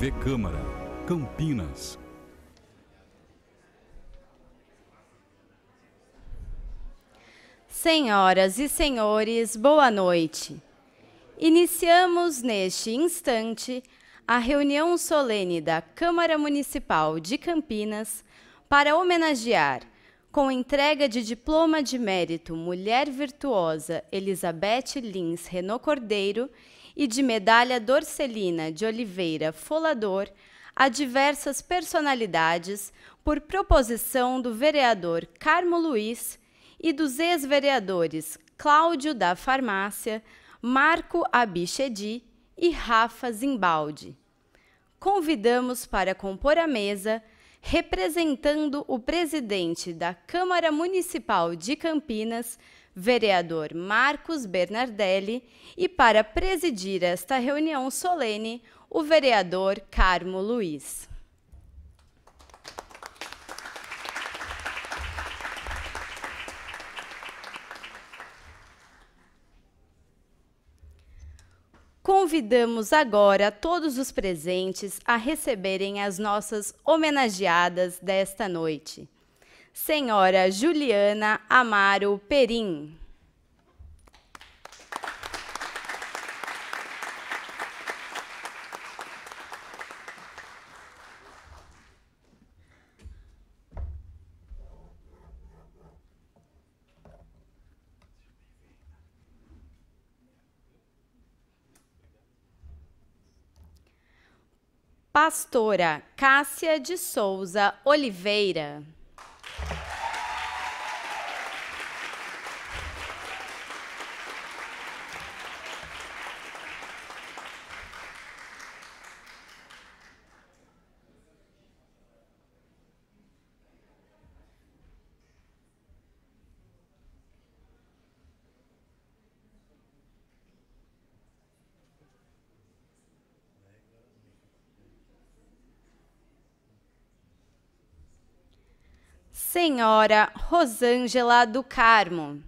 TV Câmara, Campinas. Senhoras e senhores, boa noite. Iniciamos neste instante a reunião solene da Câmara Municipal de Campinas para homenagear, com entrega de diploma de mérito Mulher Virtuosa Elizabeth Lins Renô Cordeiro e de medalha Dorcelina de Oliveira Folador a diversas personalidades por proposição do vereador Carmo Luiz e dos ex-vereadores Cláudio da Farmácia, Marco Abichedi e Rafa Zimbaldi. Convidamos para compor a mesa, representando o presidente da Câmara Municipal de Campinas, vereador Marcos Bernardelli, e para presidir esta reunião solene, o vereador Carmo Luiz. Convidamos agora todos os presentes a receberem as nossas homenageadas desta noite senhora Juliana Amaro Perim. Pastora Cássia de Souza Oliveira. senhora Rosângela do Carmo.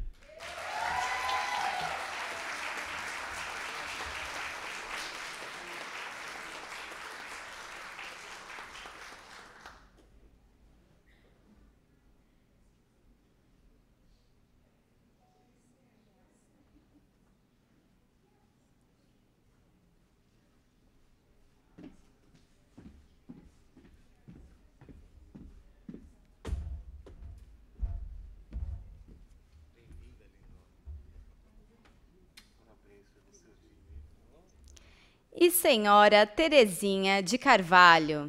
Senhora Terezinha de Carvalho.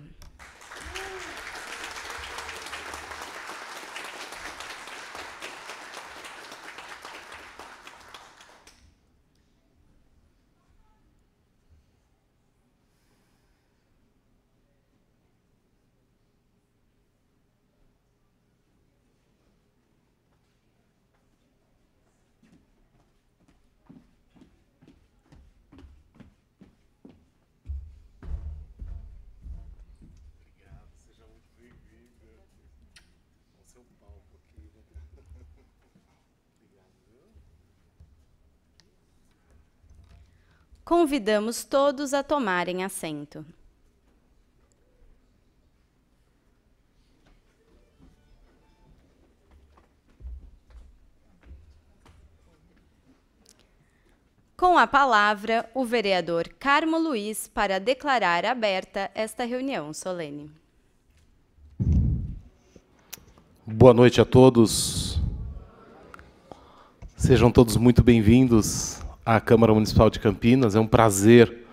Convidamos todos a tomarem assento. Com a palavra, o vereador Carmo Luiz para declarar aberta esta reunião solene. Boa noite a todos. Sejam todos muito bem-vindos à Câmara Municipal de Campinas. É um prazer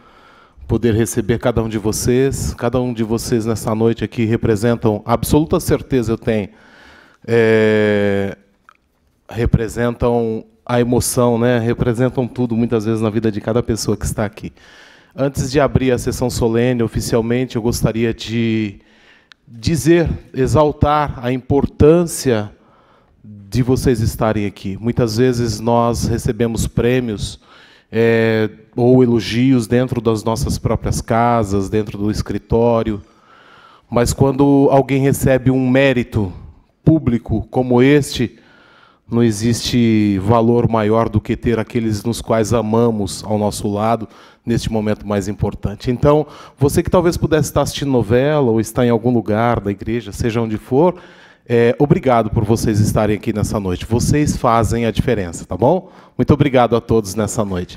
poder receber cada um de vocês. Cada um de vocês nessa noite aqui representam, absoluta certeza eu tenho, é, representam a emoção, né? representam tudo, muitas vezes, na vida de cada pessoa que está aqui. Antes de abrir a sessão solene oficialmente, eu gostaria de dizer, exaltar a importância de vocês estarem aqui. Muitas vezes nós recebemos prêmios é, ou elogios dentro das nossas próprias casas, dentro do escritório, mas quando alguém recebe um mérito público como este, não existe valor maior do que ter aqueles nos quais amamos ao nosso lado neste momento mais importante. Então, você que talvez pudesse estar assistindo novela ou está em algum lugar da igreja, seja onde for, é, obrigado por vocês estarem aqui nessa noite. Vocês fazem a diferença, tá bom? Muito obrigado a todos nessa noite.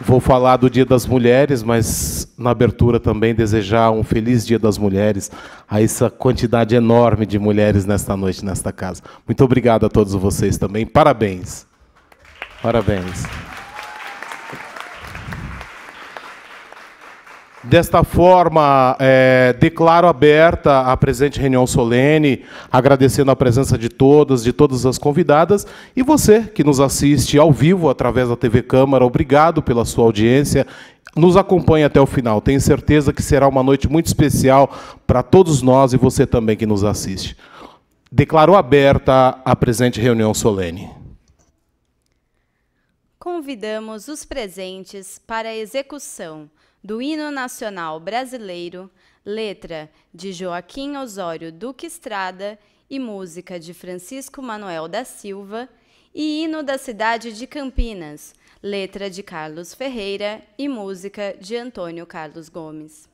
Vou falar do Dia das Mulheres, mas na abertura também desejar um feliz Dia das Mulheres a essa quantidade enorme de mulheres nesta noite, nesta casa. Muito obrigado a todos vocês também. Parabéns. Parabéns. Desta forma, é, declaro aberta a presente reunião solene, agradecendo a presença de todas, de todas as convidadas, e você que nos assiste ao vivo através da TV Câmara, obrigado pela sua audiência. Nos acompanhe até o final. Tenho certeza que será uma noite muito especial para todos nós e você também que nos assiste. Declaro aberta a presente reunião solene. Convidamos os presentes para a execução do Hino Nacional Brasileiro, letra de Joaquim Osório Duque Estrada e música de Francisco Manuel da Silva, e Hino da Cidade de Campinas, letra de Carlos Ferreira e música de Antônio Carlos Gomes.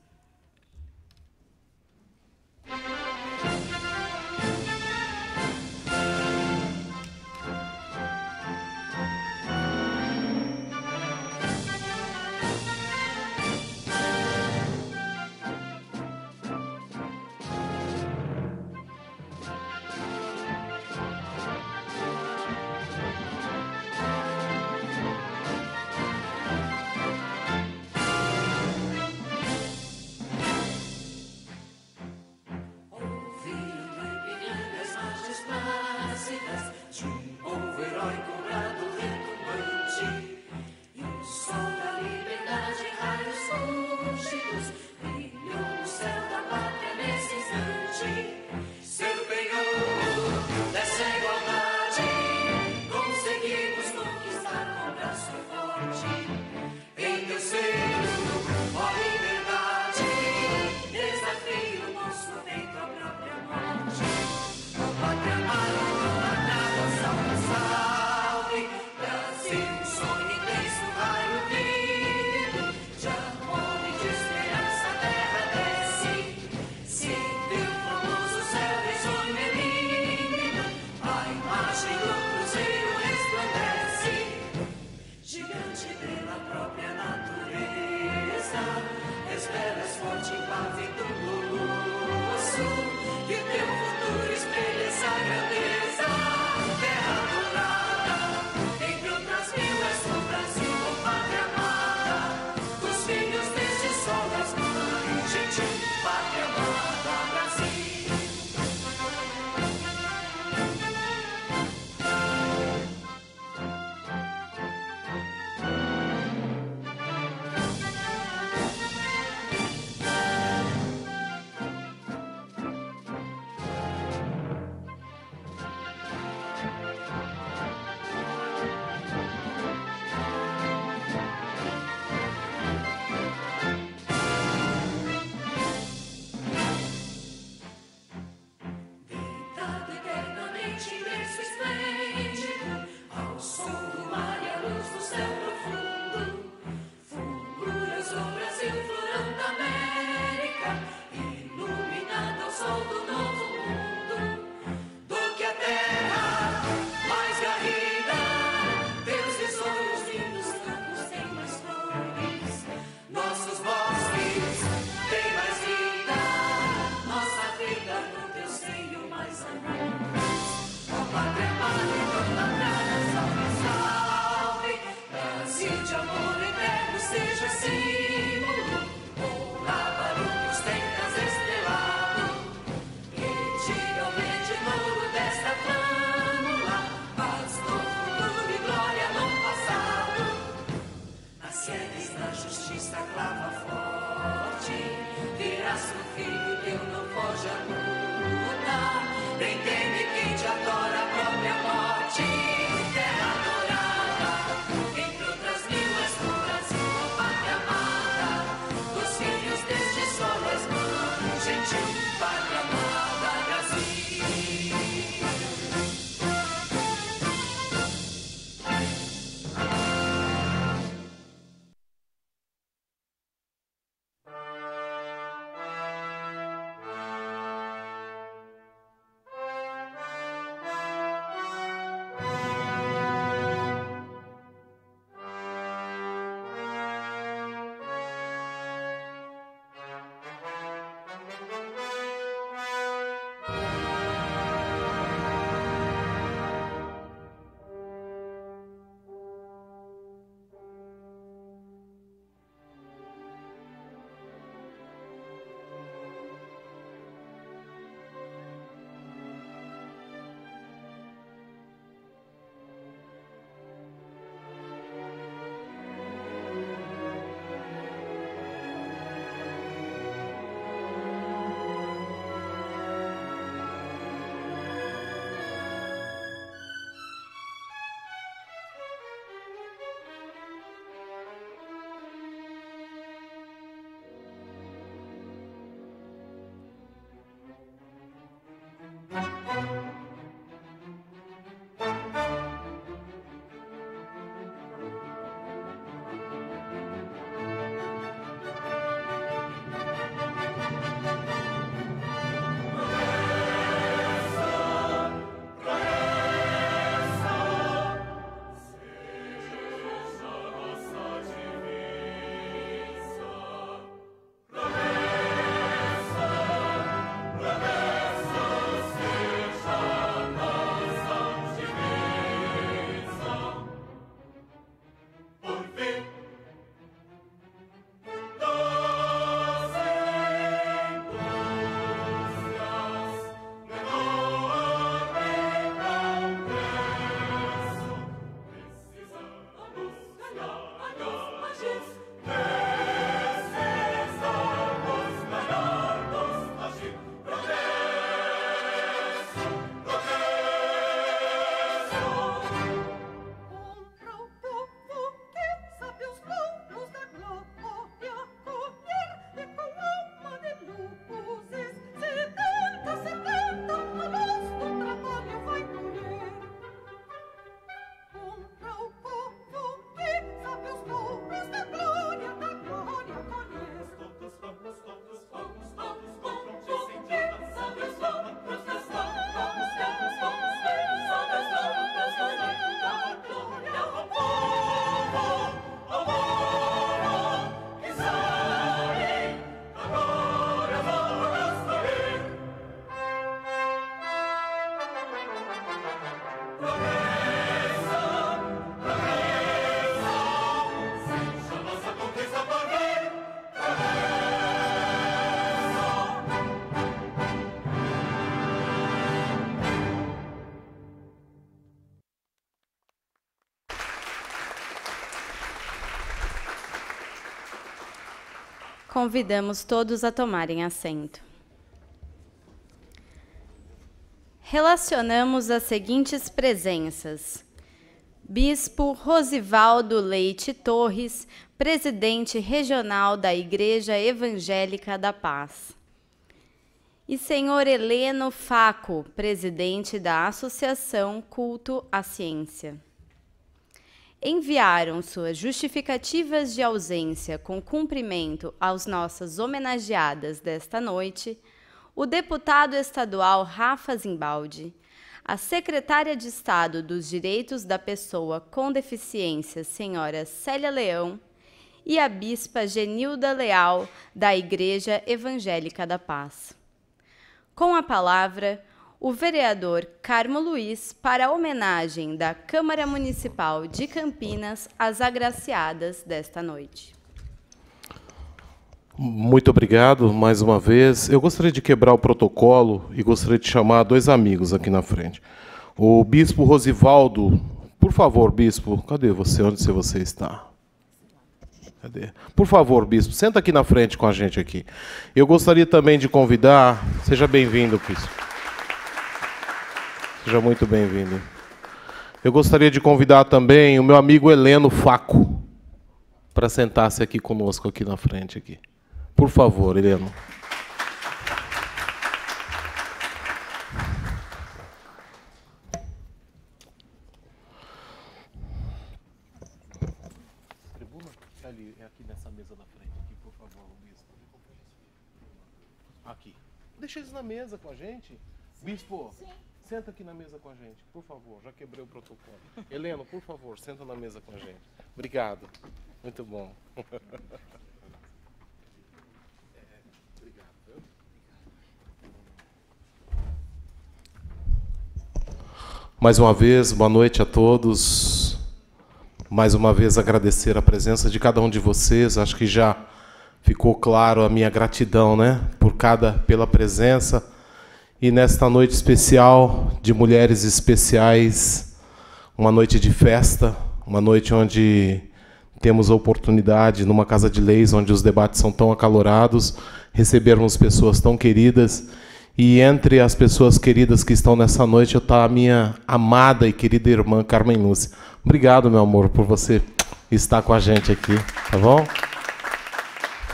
Convidamos todos a tomarem assento. Relacionamos as seguintes presenças: Bispo Rosivaldo Leite Torres, presidente regional da Igreja Evangélica da Paz. E senhor Heleno Faco, presidente da Associação Culto à Ciência enviaram suas justificativas de ausência com cumprimento aos nossas homenageadas desta noite, o deputado estadual Rafa Zimbaldi, a secretária de Estado dos Direitos da Pessoa com Deficiência, senhora Célia Leão, e a bispa Genilda Leal, da Igreja Evangélica da Paz. Com a palavra, o vereador Carmo Luiz para a homenagem da Câmara Municipal de Campinas às agraciadas desta noite. Muito obrigado mais uma vez. Eu gostaria de quebrar o protocolo e gostaria de chamar dois amigos aqui na frente. O bispo Rosivaldo, por favor, bispo, cadê você? Onde você está? Cadê? Por favor, bispo, senta aqui na frente com a gente aqui. Eu gostaria também de convidar, seja bem-vindo, bispo. Seja muito bem-vindo. Eu gostaria de convidar também o meu amigo Heleno Faco para sentar-se aqui conosco aqui na frente aqui. Por favor, Heleno. Deixa eles na mesa com a gente. Sim, Bispo, sim. Senta aqui na mesa com a gente, por favor. Já quebrei o protocolo. Helena, por favor, senta na mesa com a gente. Obrigado. Muito bom. Mais uma vez, boa noite a todos. Mais uma vez agradecer a presença de cada um de vocês. Acho que já ficou claro a minha gratidão, né, por cada pela presença e nesta noite especial de mulheres especiais, uma noite de festa, uma noite onde temos a oportunidade, numa casa de leis onde os debates são tão acalorados, recebermos pessoas tão queridas. E entre as pessoas queridas que estão nessa noite está a minha amada e querida irmã Carmen Lúcia. Obrigado, meu amor, por você estar com a gente aqui, tá bom?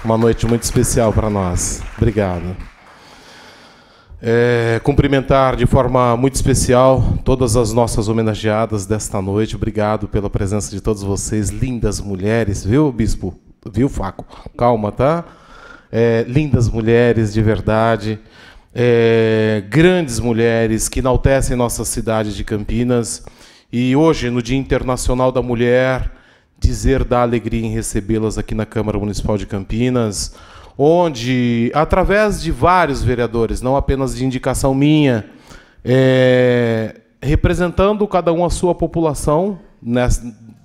Uma noite muito especial para nós. Obrigado. É, cumprimentar de forma muito especial todas as nossas homenageadas desta noite. Obrigado pela presença de todos vocês, lindas mulheres, viu, Bispo? Viu, Faco? Calma, tá? É, lindas mulheres de verdade, é, grandes mulheres que enaltecem nossa cidade de Campinas. E hoje, no Dia Internacional da Mulher, dizer da alegria em recebê-las aqui na Câmara Municipal de Campinas onde, através de vários vereadores, não apenas de indicação minha, é, representando cada um a sua população,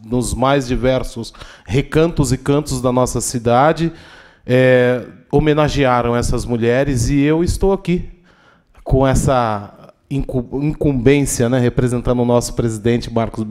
nos mais diversos recantos e cantos da nossa cidade, é, homenagearam essas mulheres e eu estou aqui com essa incumbência, né, representando o nosso presidente Marcos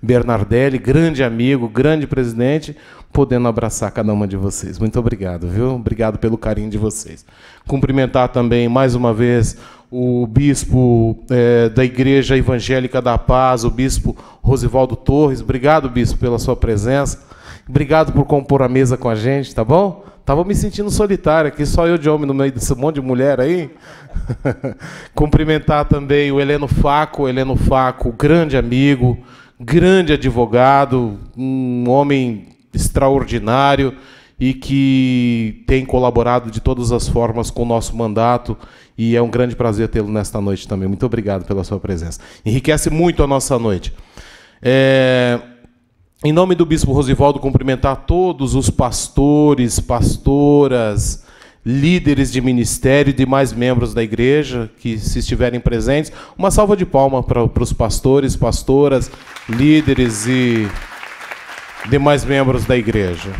Bernardelli, grande amigo, grande presidente, podendo abraçar cada uma de vocês. Muito obrigado, viu? Obrigado pelo carinho de vocês. Cumprimentar também, mais uma vez, o bispo é, da Igreja Evangélica da Paz, o bispo Rosivaldo Torres. Obrigado, bispo, pela sua presença. Obrigado por compor a mesa com a gente, tá bom? Tava me sentindo solitário aqui, só eu de homem no meio desse monte de mulher aí. Cumprimentar também o Heleno Faco, Heleno Faco, grande amigo, grande advogado, um homem extraordinário e que tem colaborado de todas as formas com o nosso mandato e é um grande prazer tê-lo nesta noite também. Muito obrigado pela sua presença. Enriquece muito a nossa noite. É em nome do Bispo Rosivaldo, cumprimentar todos os pastores, pastoras, líderes de ministério e demais membros da igreja que se estiverem presentes. Uma salva de palma para, para os pastores, pastoras, líderes e demais membros da igreja.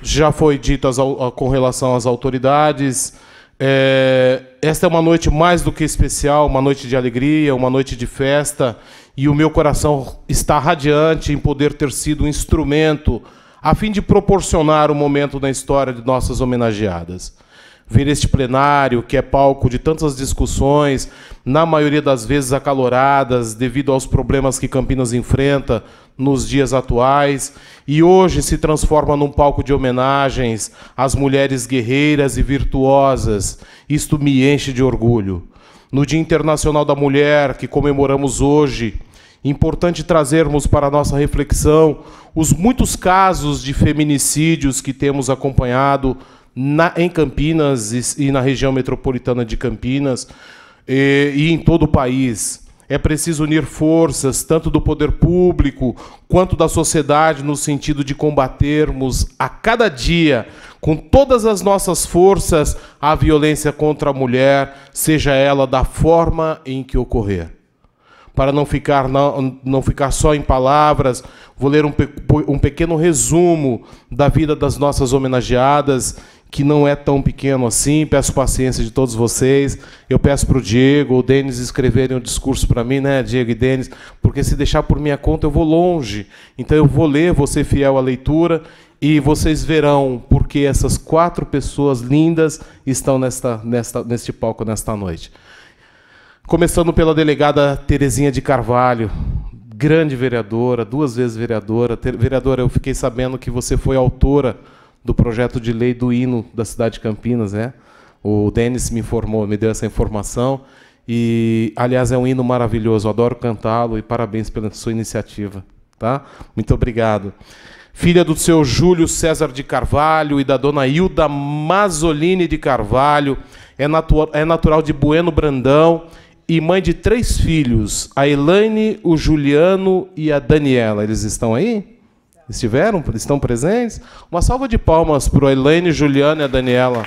Já foi dito as, com relação às autoridades, é, esta é uma noite mais do que especial, uma noite de alegria, uma noite de festa, e o meu coração está radiante em poder ter sido um instrumento a fim de proporcionar um momento na história de nossas homenageadas. Ver este plenário, que é palco de tantas discussões, na maioria das vezes acaloradas, devido aos problemas que Campinas enfrenta, nos dias atuais e hoje se transforma num palco de homenagens às mulheres guerreiras e virtuosas. Isto me enche de orgulho. No Dia Internacional da Mulher, que comemoramos hoje, importante trazermos para a nossa reflexão os muitos casos de feminicídios que temos acompanhado na, em Campinas e, e, na região metropolitana de Campinas e, eh, e em todo o país. É preciso unir forças, tanto do poder público quanto da sociedade, no sentido de combatermos a cada dia, com todas as nossas forças, a violência contra a mulher, seja ela da forma em que ocorrer. Para não ficar, não, não ficar só em palavras, vou ler um, um pequeno resumo da vida das nossas homenageadas que não é tão pequeno assim. Peço paciência de todos vocês. Eu peço para o Diego, o Denis escreverem um discurso para mim, né, Diego e Denis, porque se deixar por minha conta eu vou longe. Então eu vou ler, vou ser fiel à leitura e vocês verão porque essas quatro pessoas lindas estão nesta, nesta, neste palco nesta noite. Começando pela delegada Terezinha de Carvalho, grande vereadora, duas vezes vereadora. Vereadora, eu fiquei sabendo que você foi autora do projeto de lei do hino da cidade de Campinas, né? O Denis me informou, me deu essa informação. E, aliás, é um hino maravilhoso, adoro cantá-lo e parabéns pela sua iniciativa. Tá? Muito obrigado. Filha do seu Júlio César de Carvalho e da dona Hilda Mazzolini de Carvalho, é, natu é natural de Bueno Brandão e mãe de três filhos, a Elaine, o Juliano e a Daniela. Eles estão aí? Estiveram? Estão presentes? Uma salva de palmas para a Elaine, Juliana e a Daniela.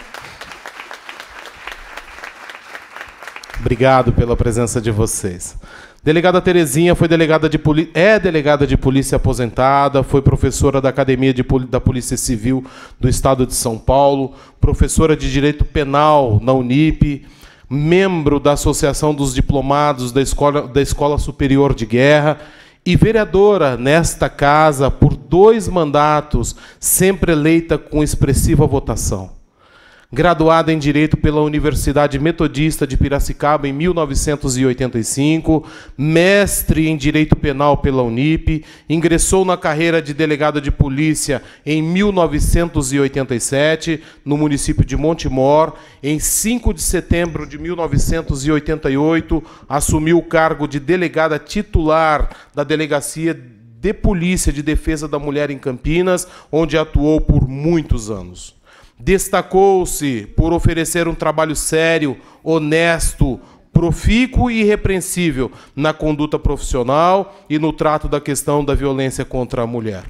Obrigado pela presença de vocês. Delegada Terezinha foi delegada de poli... é delegada de polícia aposentada, foi professora da Academia de Poli... da Polícia Civil do Estado de São Paulo, professora de Direito Penal na Unip, membro da Associação dos Diplomados da Escola, da Escola Superior de Guerra e vereadora nesta casa por dois mandatos, sempre eleita com expressiva votação graduada em Direito pela Universidade Metodista de Piracicaba em 1985, mestre em Direito Penal pela Unip, ingressou na carreira de delegada de polícia em 1987, no município de Montemor. Em 5 de setembro de 1988, assumiu o cargo de delegada titular da Delegacia de Polícia de Defesa da Mulher em Campinas, onde atuou por muitos anos. Destacou-se por oferecer um trabalho sério, honesto, profícuo e irrepreensível na conduta profissional e no trato da questão da violência contra a mulher.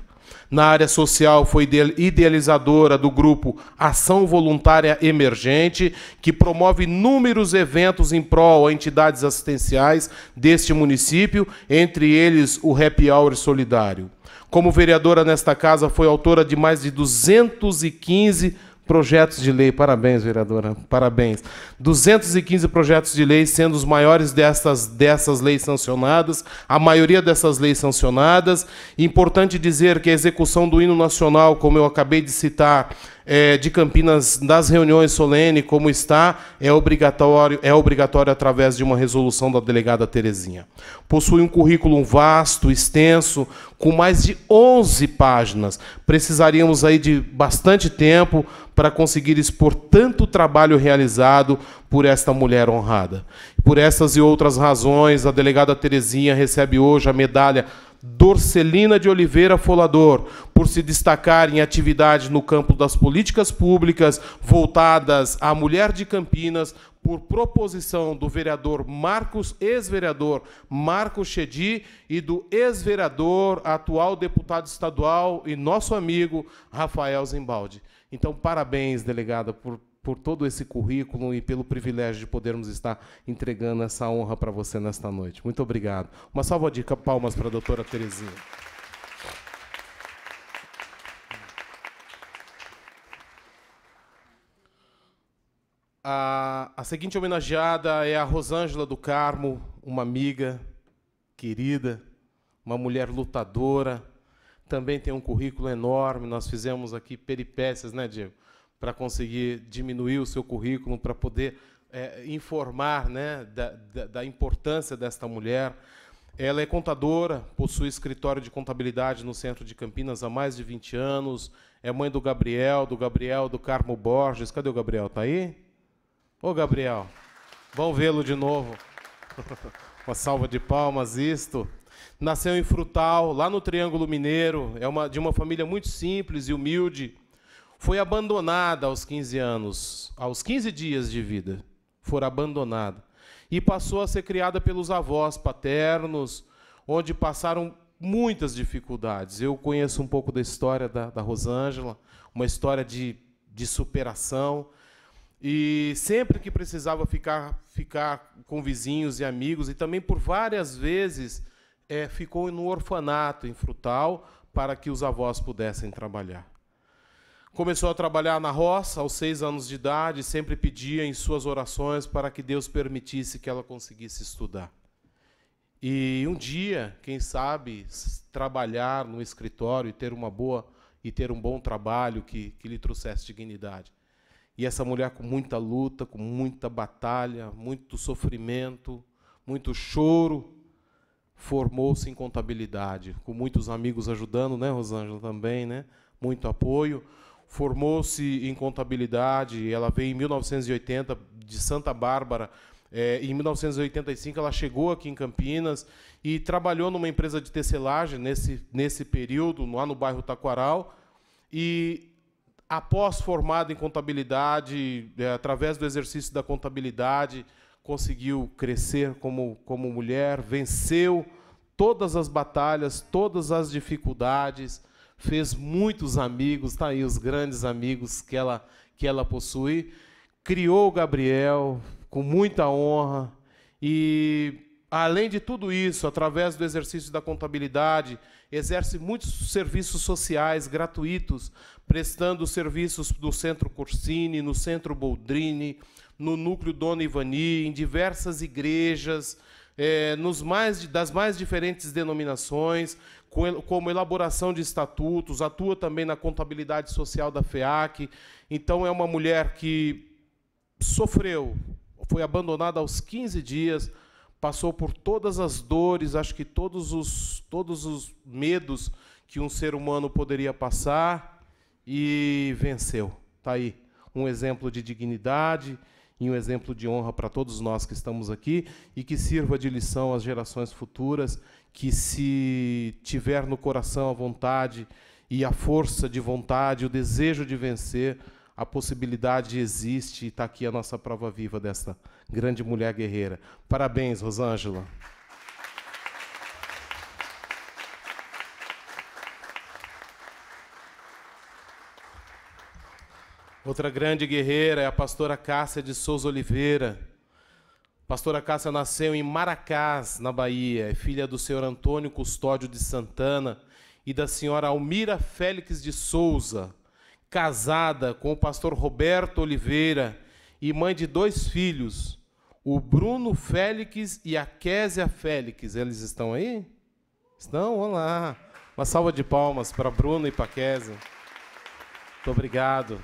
Na área social, foi idealizadora do grupo Ação Voluntária Emergente, que promove inúmeros eventos em prol a entidades assistenciais deste município, entre eles o Happy Hour Solidário. Como vereadora nesta casa, foi autora de mais de 215 projetos de lei, parabéns, vereadora, parabéns. 215 projetos de lei, sendo os maiores dessas, dessas leis sancionadas, a maioria dessas leis sancionadas. Importante dizer que a execução do hino nacional, como eu acabei de citar, é, de Campinas das reuniões solene, como está, é obrigatório, é obrigatório através de uma resolução da delegada Terezinha. Possui um currículo vasto, extenso, com mais de 11 páginas. Precisaríamos aí de bastante tempo para conseguir expor tanto trabalho realizado por esta mulher honrada. Por essas e outras razões, a delegada Terezinha recebe hoje a medalha Dorcelina de Oliveira Folador, por se destacar em atividades no campo das políticas públicas voltadas à mulher de Campinas, por proposição do vereador Marcos, ex-vereador Marcos Chedi e do ex-vereador, atual deputado estadual e nosso amigo Rafael Zimbaldi. Então, parabéns, delegada, por por todo esse currículo e pelo privilégio de podermos estar entregando essa honra para você nesta noite. Muito obrigado. Uma salva de palmas para a doutora Terezinha. A, a seguinte homenageada é a Rosângela do Carmo, uma amiga querida, uma mulher lutadora, também tem um currículo enorme. Nós fizemos aqui peripécias, né, Diego? para conseguir diminuir o seu currículo, para poder é, informar né, da, da, da, importância desta mulher. Ela é contadora, possui escritório de contabilidade no centro de Campinas há mais de 20 anos, é mãe do Gabriel, do Gabriel, do Carmo Borges. Cadê o Gabriel? Está aí? Ô, Gabriel, vão vê-lo de novo. Uma salva de palmas, isto. Nasceu em Frutal, lá no Triângulo Mineiro, é uma, de uma família muito simples e humilde foi abandonada aos 15 anos, aos 15 dias de vida, foi abandonada e passou a ser criada pelos avós paternos, onde passaram muitas dificuldades. Eu conheço um pouco da história da, da Rosângela, uma história de, de superação. E sempre que precisava ficar, ficar com vizinhos e amigos, e também por várias vezes é, ficou no orfanato em Frutal para que os avós pudessem trabalhar. Começou a trabalhar na roça aos seis anos de idade, sempre pedia em suas orações para que Deus permitisse que ela conseguisse estudar. E um dia, quem sabe, trabalhar no escritório e ter uma boa e ter um bom trabalho que, que lhe trouxesse dignidade. E essa mulher com muita luta, com muita batalha, muito sofrimento, muito choro, formou-se em contabilidade, com muitos amigos ajudando, né, Rosângela também, né? Muito apoio formou-se em contabilidade, ela veio em 1980 de Santa Bárbara. É, em 1985 ela chegou aqui em Campinas e trabalhou numa empresa de tecelagem nesse, nesse período, lá no bairro Taquaral. E após formada em contabilidade, é, através do exercício da contabilidade, conseguiu crescer como, como mulher, venceu todas as batalhas, todas as dificuldades, fez muitos amigos, tá aí os grandes amigos que ela que ela possui, criou o Gabriel com muita honra e além de tudo isso, através do exercício da contabilidade, exerce muitos serviços sociais gratuitos, prestando serviços do Centro Corsini, no Centro Boldrini, no Núcleo Dona Ivani, em diversas igrejas, é, nos mais, das mais diferentes denominações, como elaboração de estatutos, atua também na contabilidade social da FEAC. Então, é uma mulher que sofreu, foi abandonada aos 15 dias, passou por todas as dores, acho que todos os, todos os medos que um ser humano poderia passar e venceu. Está aí um exemplo de dignidade e um exemplo de honra para todos nós que estamos aqui e que sirva de lição às gerações futuras que, se tiver no coração a vontade e a força de vontade, o desejo de vencer, a possibilidade existe e está aqui a nossa prova viva dessa grande mulher guerreira. Parabéns, Rosângela. Outra grande guerreira é a pastora Cássia de Souza Oliveira. A pastora Cássia nasceu em Maracás, na Bahia, é filha do senhor Antônio Custódio de Santana e da senhora Almira Félix de Souza, casada com o pastor Roberto Oliveira e mãe de dois filhos, o Bruno Félix e a Késia Félix. Eles estão aí? Estão? Olá. Uma salva de palmas para Bruno e para Késia. Muito obrigado.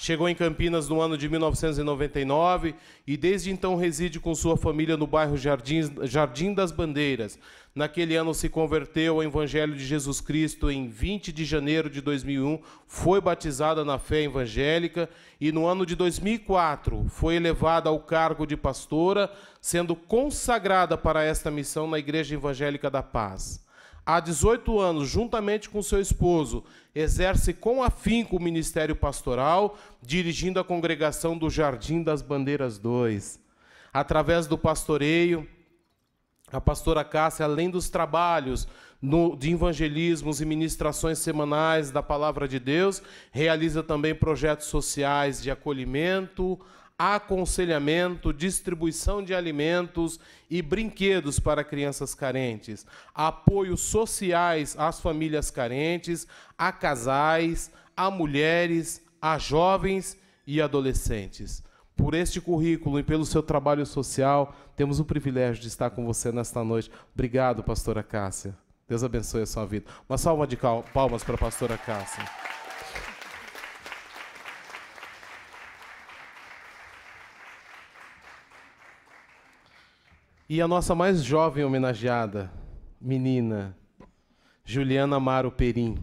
Chegou em Campinas no ano de 1999 e desde então reside com sua família no bairro Jardim, Jardim das Bandeiras. Naquele ano se converteu ao Evangelho de Jesus Cristo em 20 de janeiro de 2001, foi batizada na fé evangélica e no ano de 2004 foi elevada ao cargo de pastora, sendo consagrada para esta missão na Igreja Evangélica da Paz há 18 anos, juntamente com seu esposo, exerce com afinco o ministério pastoral, dirigindo a congregação do Jardim das Bandeiras 2. Através do pastoreio, a pastora Cássia, além dos trabalhos no, de evangelismos e ministrações semanais da Palavra de Deus, realiza também projetos sociais de acolhimento, aconselhamento, distribuição de alimentos e brinquedos para crianças carentes, apoios sociais às famílias carentes, a casais, a mulheres, a jovens e adolescentes. Por este currículo e pelo seu trabalho social, temos o privilégio de estar com você nesta noite. Obrigado, pastora Cássia. Deus abençoe a sua vida. Uma salva de palmas para a pastora Cássia. E a nossa mais jovem homenageada, menina, Juliana Amaro Perim.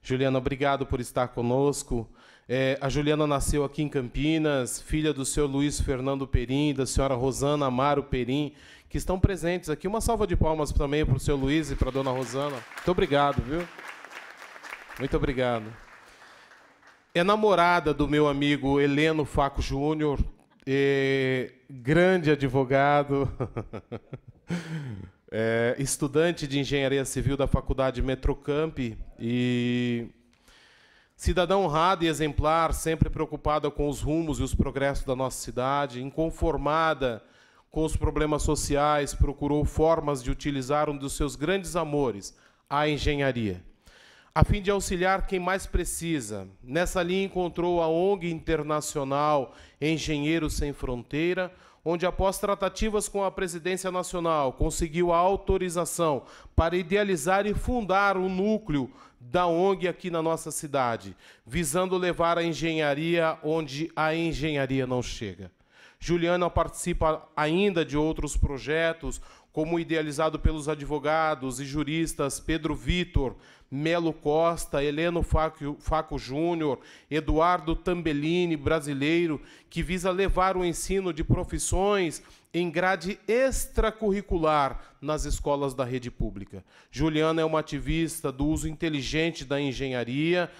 Juliana, obrigado por estar conosco. É, a Juliana nasceu aqui em Campinas, filha do senhor Luiz Fernando Perim, da senhora Rosana Amaro Perim, que estão presentes aqui. Uma salva de palmas também para o senhor Luiz e para a dona Rosana. Muito obrigado, viu? Muito obrigado. É namorada do meu amigo Heleno Faco Júnior, e, grande advogado, é, estudante de engenharia civil da Faculdade Metrocamp e cidadão honrado e exemplar, sempre preocupada com os rumos e os progressos da nossa cidade, inconformada com os problemas sociais, procurou formas de utilizar um dos seus grandes amores, a engenharia a fim de auxiliar quem mais precisa. Nessa linha encontrou a ONG internacional Engenheiros Sem Fronteira, onde, após tratativas com a presidência nacional, conseguiu a autorização para idealizar e fundar o um núcleo da ONG aqui na nossa cidade, visando levar a engenharia onde a engenharia não chega. Juliana participa ainda de outros projetos, como o idealizado pelos advogados e juristas Pedro Vitor, Melo Costa, Heleno Faco, Faco Júnior, Eduardo Tambellini, brasileiro, que visa levar o ensino de profissões em grade extracurricular nas escolas da rede pública. Juliana é uma ativista do uso inteligente da engenharia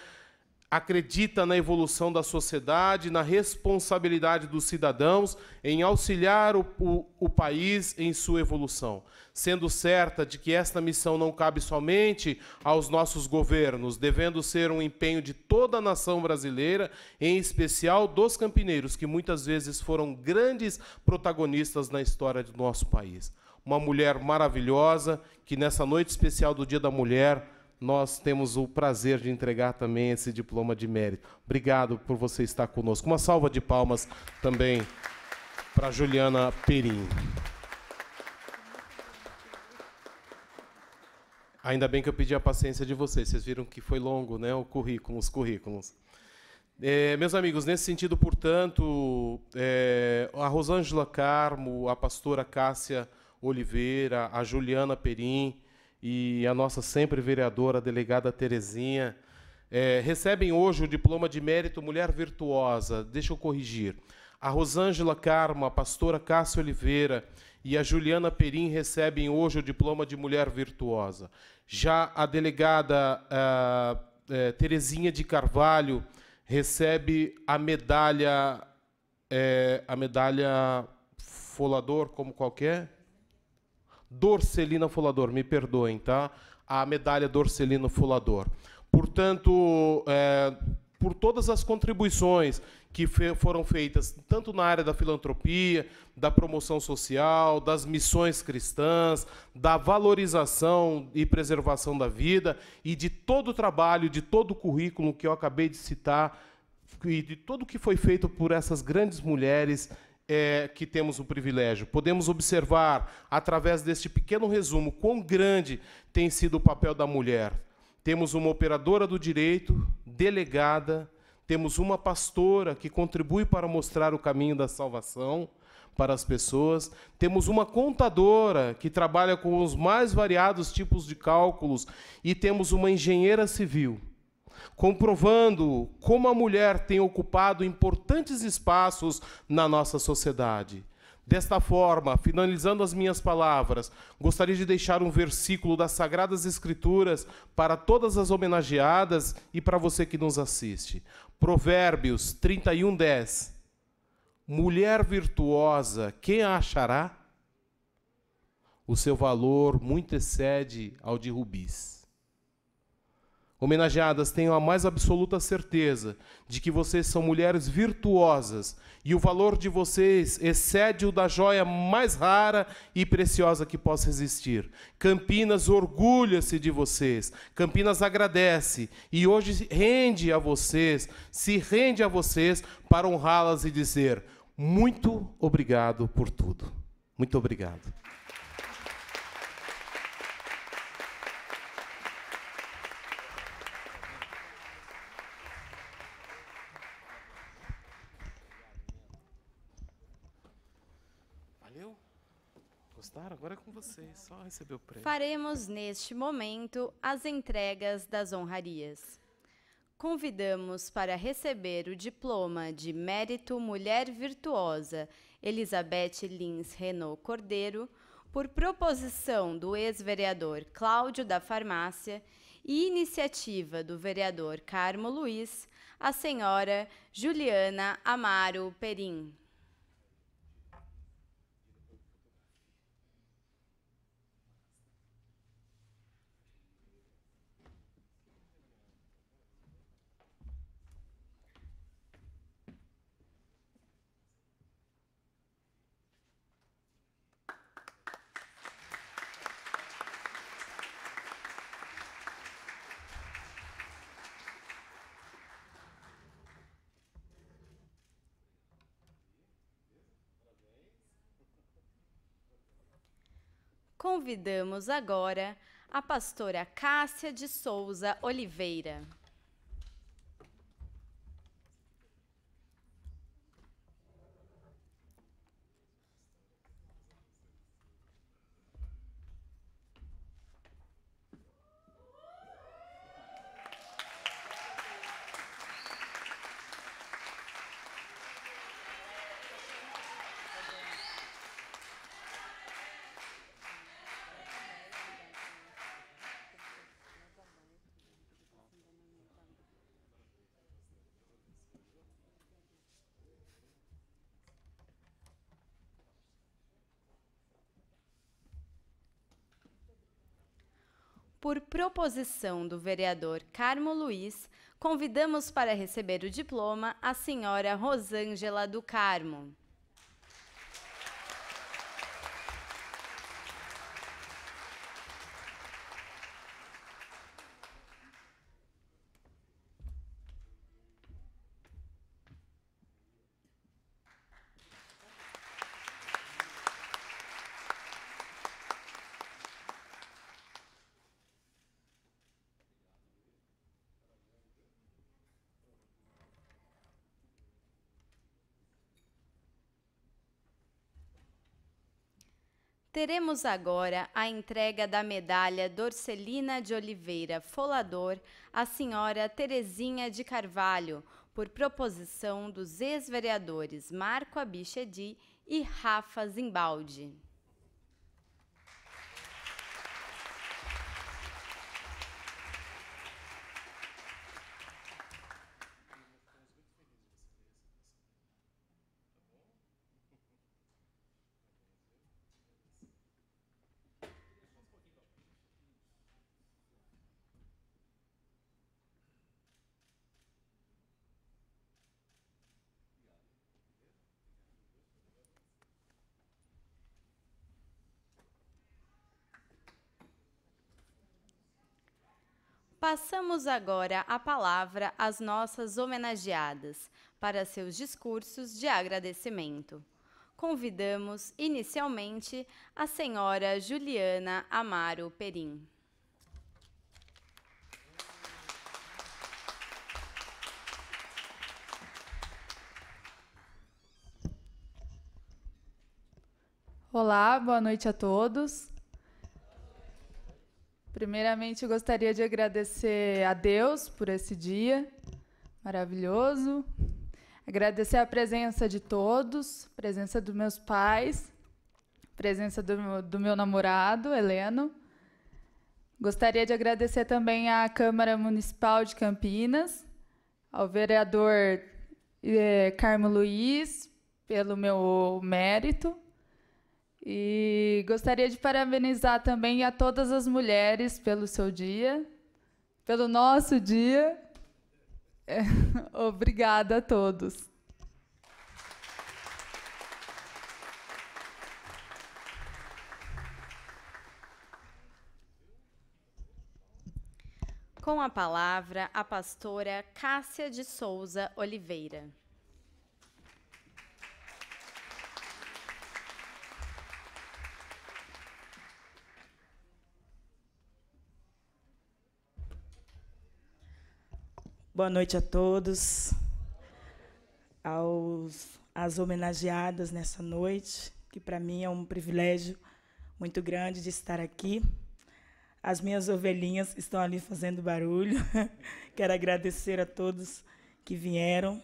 acredita na evolução da sociedade, na responsabilidade dos cidadãos em auxiliar o, o, o, país em sua evolução, sendo certa de que esta missão não cabe somente aos nossos governos, devendo ser um empenho de toda a nação brasileira, em especial dos campineiros, que muitas vezes foram grandes protagonistas na história do nosso país. Uma mulher maravilhosa que nessa noite especial do Dia da Mulher nós temos o prazer de entregar também esse diploma de mérito. Obrigado por você estar conosco. Uma salva de palmas também para Juliana Perim. Ainda bem que eu pedi a paciência de vocês. Vocês viram que foi longo, né? O currículo, os currículos. É, meus amigos, nesse sentido, portanto, é, a Rosângela Carmo, a pastora Cássia Oliveira, a Juliana Perim, e a nossa sempre vereadora, a delegada Terezinha, é, recebem hoje o diploma de mérito Mulher Virtuosa. Deixa eu corrigir. A Rosângela Carmo, a pastora Cássio Oliveira e a Juliana Perim recebem hoje o diploma de Mulher Virtuosa. Já a delegada ah, é, Terezinha de Carvalho recebe a medalha, é, a medalha Folador, como qualquer. Dorcelina Fulador, me perdoem, tá? A medalha Dorcelina Fulador. Portanto, é, por todas as contribuições que foram feitas tanto na área da filantropia, da promoção social, das missões cristãs, da valorização e preservação da vida e de todo o trabalho, de todo o currículo que eu acabei de citar e de tudo que foi feito por essas grandes mulheres é, que temos o privilégio. Podemos observar, através deste pequeno resumo, quão grande tem sido o papel da mulher. Temos uma operadora do direito, delegada, temos uma pastora que contribui para mostrar o caminho da salvação para as pessoas. Temos uma contadora que trabalha com os mais variados tipos de cálculos e temos uma engenheira civil comprovando como a mulher tem ocupado importantes espaços na nossa sociedade. Desta forma, finalizando as minhas palavras, gostaria de deixar um versículo das Sagradas Escrituras para todas as homenageadas e para você que nos assiste. Provérbios 31, 10. Mulher virtuosa, quem a achará? O seu valor muito excede ao de rubis. Homenageadas, tenho a mais absoluta certeza de que vocês são mulheres virtuosas e o valor de vocês excede o da joia mais rara e preciosa que possa existir. Campinas orgulha-se de vocês, Campinas agradece e hoje rende a vocês, se rende a vocês para honrá-las e dizer muito obrigado por tudo. Muito obrigado. agora é com vocês, só receber o prêmio. Faremos neste momento as entregas das honrarias. Convidamos para receber o diploma de Mérito Mulher Virtuosa Elizabeth Lins Renault Cordeiro, por proposição do ex-vereador Cláudio da Farmácia e iniciativa do vereador Carmo Luiz, a senhora Juliana Amaro Perim. Convidamos agora a pastora Cássia de Souza Oliveira. por proposição do vereador Carmo Luiz, convidamos para receber o diploma a senhora Rosângela do Carmo. Teremos agora a entrega da medalha Dorcelina de Oliveira Folador à senhora Terezinha de Carvalho, por proposição dos ex-vereadores Marco Abichedi e Rafa Zimbaldi. Passamos agora a palavra às nossas homenageadas para seus discursos de agradecimento. Convidamos inicialmente a senhora Juliana Amaro Perim. Olá, boa noite a todos. Primeiramente, gostaria de agradecer a Deus por esse dia maravilhoso. Agradecer a presença de todos, a presença dos meus pais, a presença do meu, do meu namorado, Heleno. Gostaria de agradecer também à Câmara Municipal de Campinas, ao vereador eh, Carmo Luiz, pelo meu mérito. E gostaria de parabenizar também a todas as mulheres pelo seu dia, pelo nosso dia. É, obrigada a todos. Com a palavra, a pastora Cássia de Souza Oliveira. Boa noite a todos, aos, às homenageadas nessa noite, que para mim é um privilégio muito grande de estar aqui. As minhas ovelhinhas estão ali fazendo barulho. Quero agradecer a todos que vieram.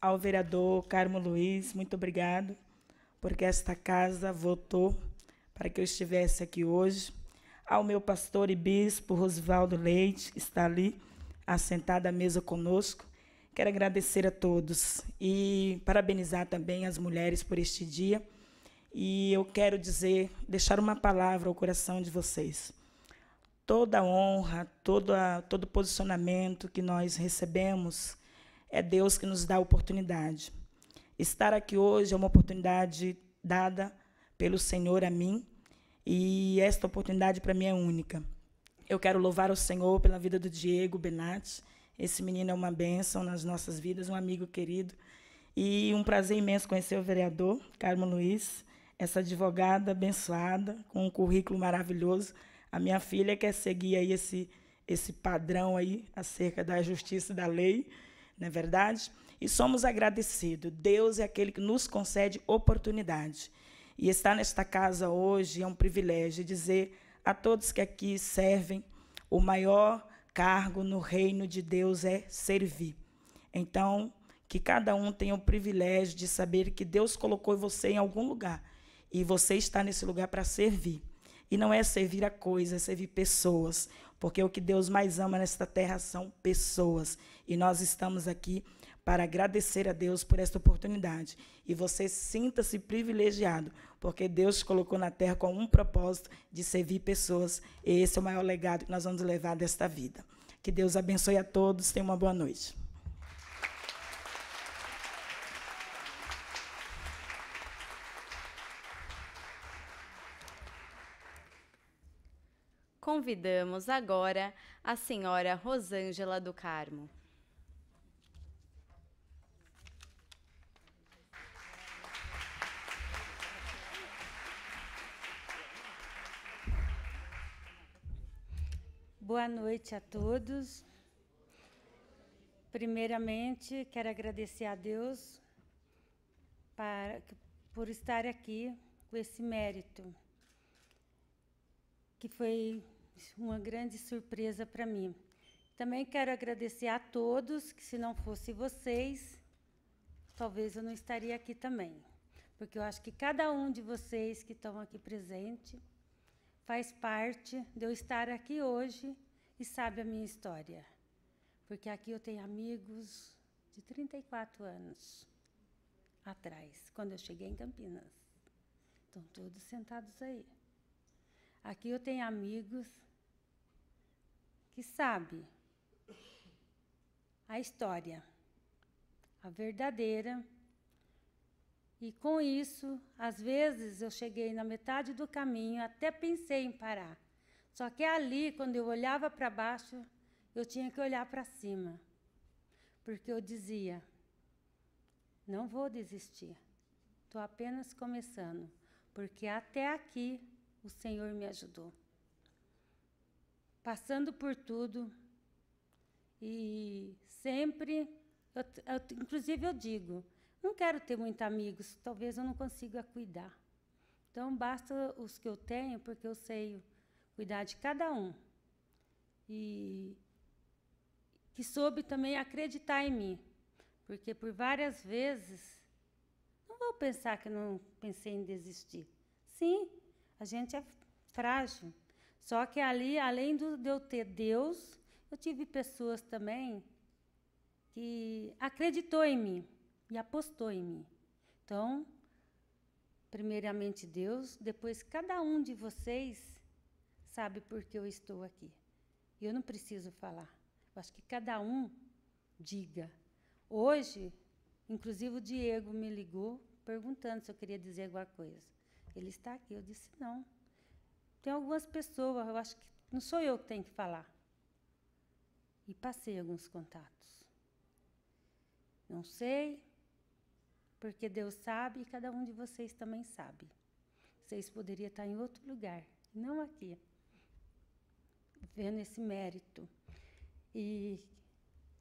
Ao vereador Carmo Luiz, muito obrigado, porque esta casa votou para que eu estivesse aqui hoje. Ao meu pastor e bispo Rosivaldo Leite, que está ali assentada à mesa conosco. Quero agradecer a todos e parabenizar também as mulheres por este dia. E eu quero dizer, deixar uma palavra ao coração de vocês. Toda honra, todo, a, todo posicionamento que nós recebemos é Deus que nos dá a oportunidade. Estar aqui hoje é uma oportunidade dada pelo Senhor a mim e esta oportunidade para mim é única. Eu quero louvar o Senhor pela vida do Diego Benatti. Esse menino é uma bênção nas nossas vidas, um amigo querido. E um prazer imenso conhecer o vereador Carmo Luiz, essa advogada abençoada, com um currículo maravilhoso. A minha filha quer seguir aí esse, esse padrão aí acerca da justiça e da lei, não é verdade? E somos agradecidos. Deus é aquele que nos concede oportunidade. E estar nesta casa hoje é um privilégio dizer a todos que aqui servem. O maior cargo no reino de Deus é servir. Então, que cada um tenha o privilégio de saber que Deus colocou você em algum lugar e você está nesse lugar para servir. E não é servir a coisa, é servir pessoas, porque o que Deus mais ama nesta terra são pessoas. E nós estamos aqui para agradecer a Deus por esta oportunidade. E você sinta-se privilegiado, porque Deus te colocou na terra com um propósito de servir pessoas. E esse é o maior legado que nós vamos levar desta vida. Que Deus abençoe a todos. Tenha uma boa noite. Convidamos agora a senhora Rosângela do Carmo. Boa noite a todos. Primeiramente, quero agradecer a Deus para, por estar aqui com esse mérito, que foi uma grande surpresa para mim. Também quero agradecer a todos, que se não fosse vocês, talvez eu não estaria aqui também, porque eu acho que cada um de vocês que estão aqui presente faz parte de eu estar aqui hoje e sabe a minha história. Porque aqui eu tenho amigos de 34 anos atrás, quando eu cheguei em Campinas. Estão todos sentados aí. Aqui eu tenho amigos que sabem a história, a verdadeira e com isso, às vezes eu cheguei na metade do caminho, até pensei em parar. Só que ali, quando eu olhava para baixo, eu tinha que olhar para cima. Porque eu dizia: não vou desistir, estou apenas começando, porque até aqui o Senhor me ajudou. Passando por tudo, e sempre, eu, eu, inclusive eu digo, não quero ter muitos amigos, talvez eu não consiga cuidar. Então, basta os que eu tenho, porque eu sei cuidar de cada um. E que soube também acreditar em mim, porque por várias vezes não vou pensar que não pensei em desistir. Sim, a gente é frágil. Só que ali, além de eu ter Deus, eu tive pessoas também que acreditou em mim e apostou em mim. Então, primeiramente Deus, depois cada um de vocês sabe por que eu estou aqui. Eu não preciso falar. Eu acho que cada um diga. Hoje, inclusive o Diego me ligou perguntando se eu queria dizer alguma coisa. Ele está aqui. Eu disse não. Tem algumas pessoas, eu acho que não sou eu que tenho que falar. E passei alguns contatos. Não sei, porque Deus sabe e cada um de vocês também sabe. Vocês poderiam estar em outro lugar, não aqui, vendo esse mérito. E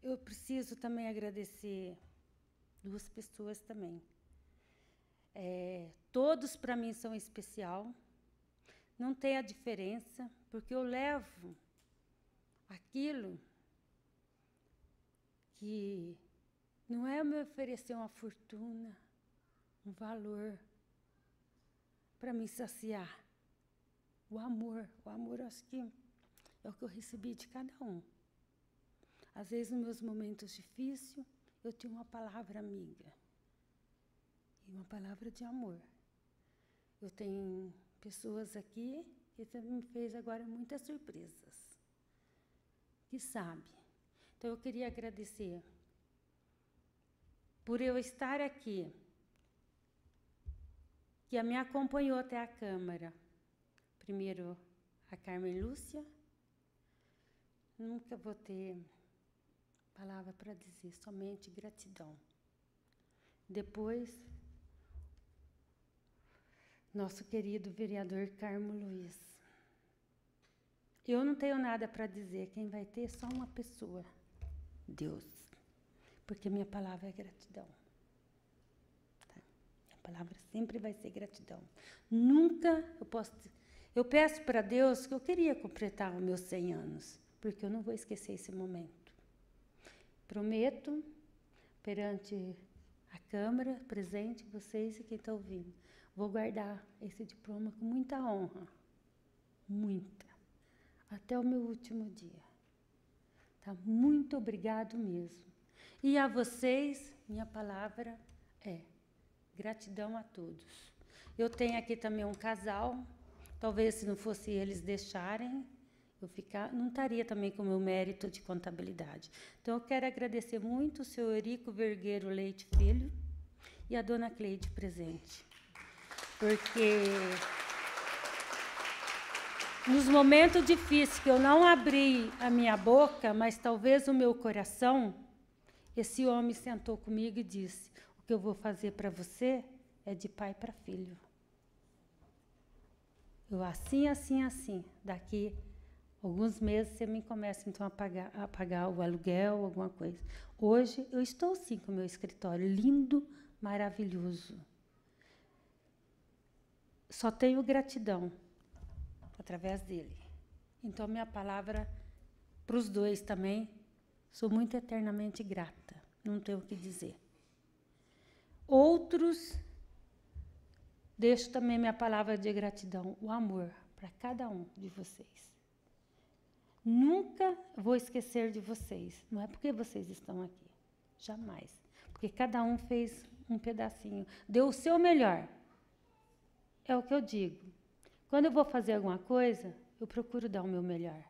eu preciso também agradecer duas pessoas também. É, todos para mim são especial, não tem a diferença, porque eu levo aquilo que não é me oferecer uma fortuna, um valor para me saciar. O amor, o amor acho que é o que eu recebi de cada um. Às vezes, nos meus momentos difíceis, eu tinha uma palavra amiga e uma palavra de amor. Eu tenho pessoas aqui que me fez agora muitas surpresas. Que sabe. Então eu queria agradecer por eu estar aqui, que me acompanhou até a Câmara. Primeiro a Carmen Lúcia. Nunca vou ter palavra para dizer, somente gratidão. Depois, nosso querido vereador Carmo Luiz. Eu não tenho nada para dizer, quem vai ter é só uma pessoa: Deus porque minha palavra é gratidão. Tá? Minha palavra sempre vai ser gratidão. Nunca eu posso. Eu peço para Deus que eu queria completar os meus 100 anos, porque eu não vou esquecer esse momento. Prometo perante a Câmara, presente, vocês e quem está ouvindo, vou guardar esse diploma com muita honra, muita, até o meu último dia. Tá? Muito obrigado mesmo. E a vocês, minha palavra é gratidão a todos. Eu tenho aqui também um casal, talvez se não fosse eles deixarem, eu ficar, não estaria também com o meu mérito de contabilidade. Então, eu quero agradecer muito o senhor Eurico Vergueiro Leite Filho e a dona Cleide presente. Porque nos momentos difíceis que eu não abri a minha boca, mas talvez o meu coração, esse homem sentou comigo e disse: O que eu vou fazer para você é de pai para filho. Eu assim, assim, assim. Daqui alguns meses você me começa então a pagar, a pagar o aluguel, alguma coisa. Hoje eu estou sim com o meu escritório lindo, maravilhoso. Só tenho gratidão através dele. Então minha palavra para os dois também Sou muito eternamente grata, não tenho o que dizer. Outros, deixo também minha palavra de gratidão, o amor para cada um de vocês. Nunca vou esquecer de vocês, não é porque vocês estão aqui, jamais. Porque cada um fez um pedacinho, deu o seu melhor. É o que eu digo. Quando eu vou fazer alguma coisa, eu procuro dar o meu melhor.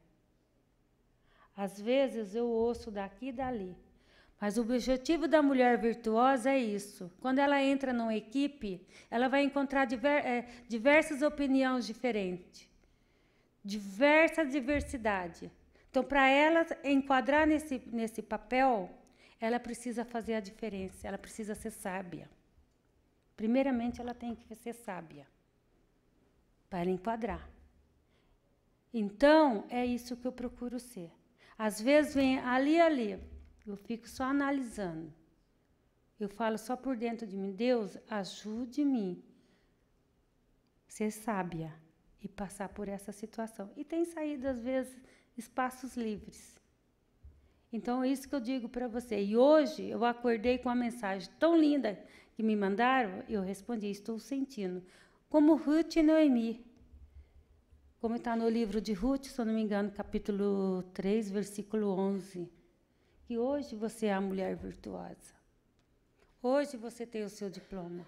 Às vezes eu ouço daqui e dali. Mas o objetivo da mulher virtuosa é isso. Quando ela entra numa equipe, ela vai encontrar diver, é, diversas opiniões diferentes, diversa diversidade. Então, para ela enquadrar nesse, nesse papel, ela precisa fazer a diferença, ela precisa ser sábia. Primeiramente, ela tem que ser sábia para enquadrar. Então, é isso que eu procuro ser. Às vezes vem ali, ali. Eu fico só analisando. Eu falo só por dentro de mim: Deus, ajude-me ser sábia e passar por essa situação. E tem saído, às vezes, espaços livres. Então, é isso que eu digo para você. E hoje eu acordei com uma mensagem tão linda que me mandaram, eu respondi: estou sentindo. Como Ruth e Noemi como está no livro de Ruth, se eu não me engano, capítulo 3, versículo 11, que hoje você é a mulher virtuosa. Hoje você tem o seu diploma.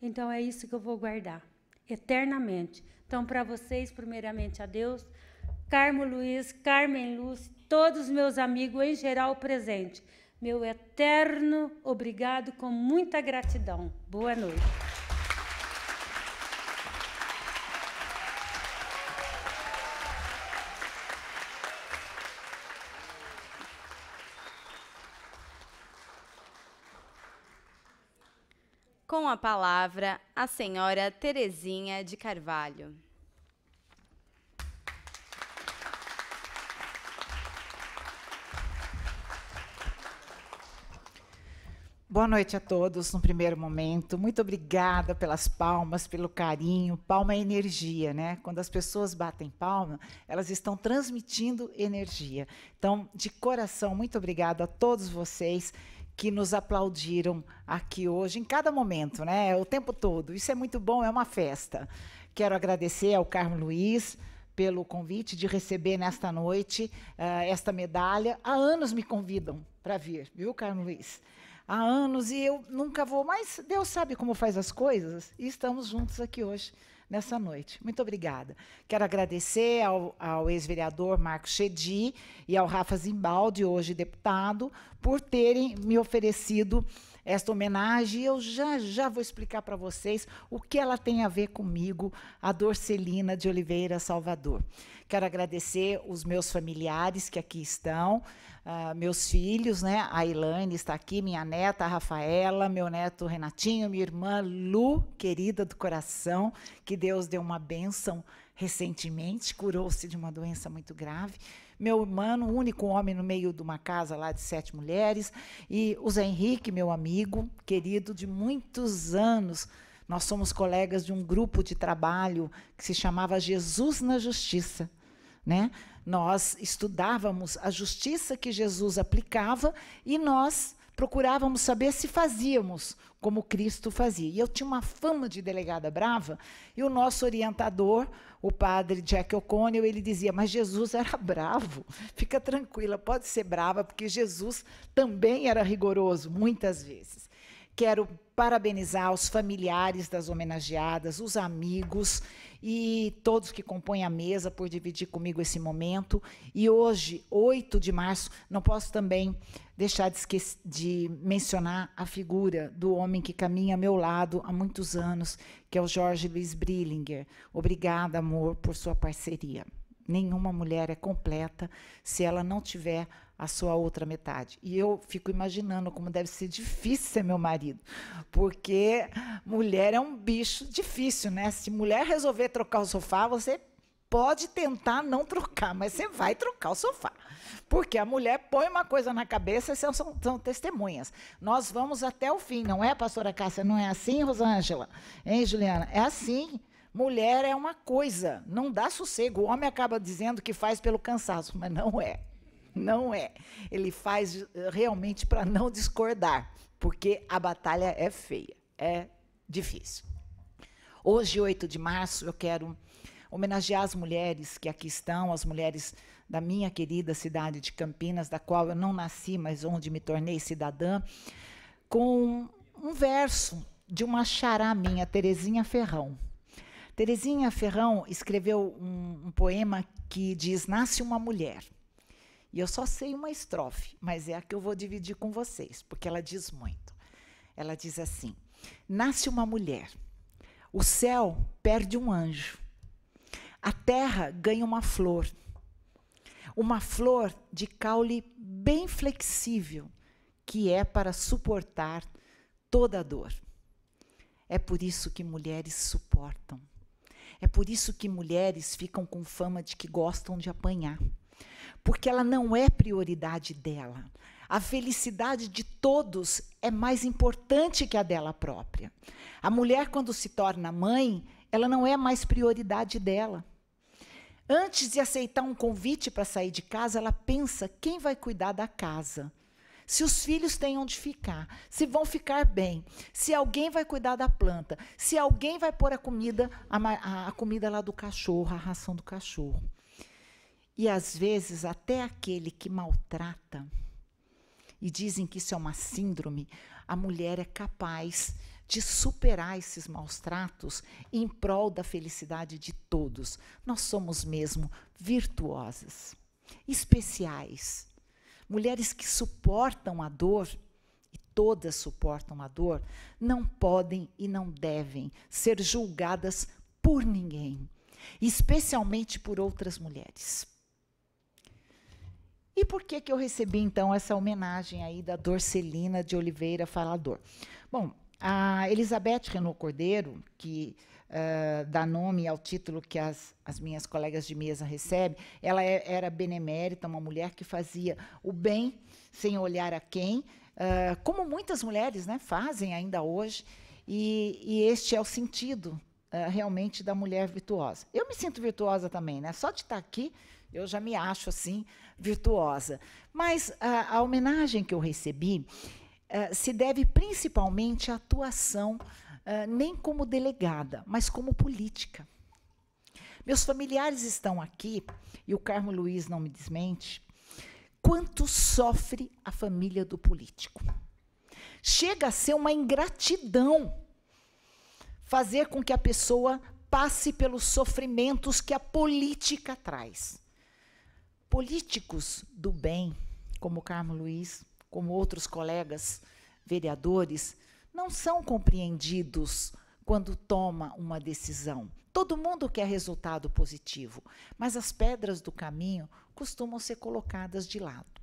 Então é isso que eu vou guardar eternamente. Então, para vocês, primeiramente a Deus, Carmo Luiz, Carmen Luz, todos os meus amigos, em geral presente, meu eterno obrigado com muita gratidão. Boa noite. com a palavra a senhora Terezinha de Carvalho. Boa noite a todos no primeiro momento. Muito obrigada pelas palmas, pelo carinho. Palma é energia, né? Quando as pessoas batem palma, elas estão transmitindo energia. Então, de coração, muito obrigada a todos vocês que nos aplaudiram aqui hoje, em cada momento, né? o tempo todo. Isso é muito bom, é uma festa. Quero agradecer ao Carmo Luiz pelo convite de receber nesta noite uh, esta medalha. Há anos me convidam para vir, viu, Carmo Luiz? Há anos e eu nunca vou, mas Deus sabe como faz as coisas e estamos juntos aqui hoje nessa noite. Muito obrigada. Quero agradecer ao, ao ex-vereador Marco Chedi e ao Rafa Zimbaldi, hoje deputado, por terem me oferecido esta homenagem. Eu já já vou explicar para vocês o que ela tem a ver comigo, a Dorcelina de Oliveira Salvador. Quero agradecer os meus familiares que aqui estão, uh, meus filhos, né? A Ilane está aqui, minha neta, a Rafaela, meu neto Renatinho, minha irmã Lu, querida do coração, que Deus deu uma bênção recentemente, curou-se de uma doença muito grave meu irmão, único homem no meio de uma casa lá de sete mulheres, e o Zé Henrique, meu amigo, querido de muitos anos. Nós somos colegas de um grupo de trabalho que se chamava Jesus na Justiça. Né? Nós estudávamos a justiça que Jesus aplicava e nós procurávamos saber se fazíamos como Cristo fazia. E eu tinha uma fama de delegada brava, e o nosso orientador, o padre Jack O'Connell, ele dizia: Mas Jesus era bravo, fica tranquila, pode ser brava, porque Jesus também era rigoroso, muitas vezes. Quero parabenizar os familiares das homenageadas, os amigos e todos que compõem a mesa por dividir comigo esse momento. E hoje, 8 de março, não posso também deixar de, de mencionar a figura do homem que caminha ao meu lado há muitos anos, que é o Jorge Luiz Brillinger. Obrigada, amor, por sua parceria. Nenhuma mulher é completa se ela não tiver a sua outra metade. E eu fico imaginando como deve ser difícil ser meu marido, porque mulher é um bicho difícil, né? Se mulher resolver trocar o sofá, você pode tentar não trocar, mas você vai trocar o sofá. Porque a mulher põe uma coisa na cabeça e são, são, são, testemunhas. Nós vamos até o fim, não é, pastora Cássia? Não é assim, Rosângela? Hein, Juliana? É assim. Mulher é uma coisa, não dá sossego. O homem acaba dizendo que faz pelo cansaço, mas não é. Não é. Ele faz eh, realmente para não discordar, porque a batalha é feia, é difícil. Hoje, 8 de março, eu quero homenagear as mulheres que aqui estão, as mulheres da minha querida cidade de Campinas, da qual eu não nasci, mas onde me tornei cidadã, com um verso de uma xará minha, Terezinha Ferrão. Terezinha Ferrão escreveu um, um poema que diz: Nasce uma mulher. E eu só sei uma estrofe, mas é a que eu vou dividir com vocês, porque ela diz muito. Ela diz assim: Nasce uma mulher, o céu perde um anjo, a terra ganha uma flor, uma flor de caule bem flexível, que é para suportar toda a dor. É por isso que mulheres suportam. É por isso que mulheres ficam com fama de que gostam de apanhar porque ela não é prioridade dela. A felicidade de todos é mais importante que a dela própria. A mulher, quando se torna mãe, ela não é mais prioridade dela. Antes de aceitar um convite para sair de casa, ela pensa quem vai cuidar da casa. Se os filhos têm onde ficar, se vão ficar bem, se alguém vai cuidar da planta, se alguém vai pôr a comida, a, a comida lá do cachorro, a ração do cachorro. E às vezes até aquele que maltrata, e dizem que isso é uma síndrome, a mulher é capaz de superar esses maus tratos em prol da felicidade de todos. Nós somos mesmo virtuosas, especiais. Mulheres que suportam a dor, e todas suportam a dor, não podem e não devem ser julgadas por ninguém, especialmente por outras mulheres. E por que, que eu recebi, então, essa homenagem aí da Dorcelina de Oliveira Falador? Bom, a Elizabeth Renault Cordeiro, que uh, dá nome ao título que as, as minhas colegas de mesa recebem, ela é, era benemérita, uma mulher que fazia o bem sem olhar a quem, uh, como muitas mulheres né, fazem ainda hoje, e, e este é o sentido uh, realmente da mulher virtuosa. Eu me sinto virtuosa também, né? só de estar aqui eu já me acho assim virtuosa. Mas a, a homenagem que eu recebi uh, se deve principalmente à atuação, uh, nem como delegada, mas como política. Meus familiares estão aqui, e o Carmo Luiz não me desmente, quanto sofre a família do político. Chega a ser uma ingratidão fazer com que a pessoa passe pelos sofrimentos que a política traz. Políticos do bem, como Carmo Luiz, como outros colegas vereadores, não são compreendidos quando toma uma decisão. Todo mundo quer resultado positivo, mas as pedras do caminho costumam ser colocadas de lado.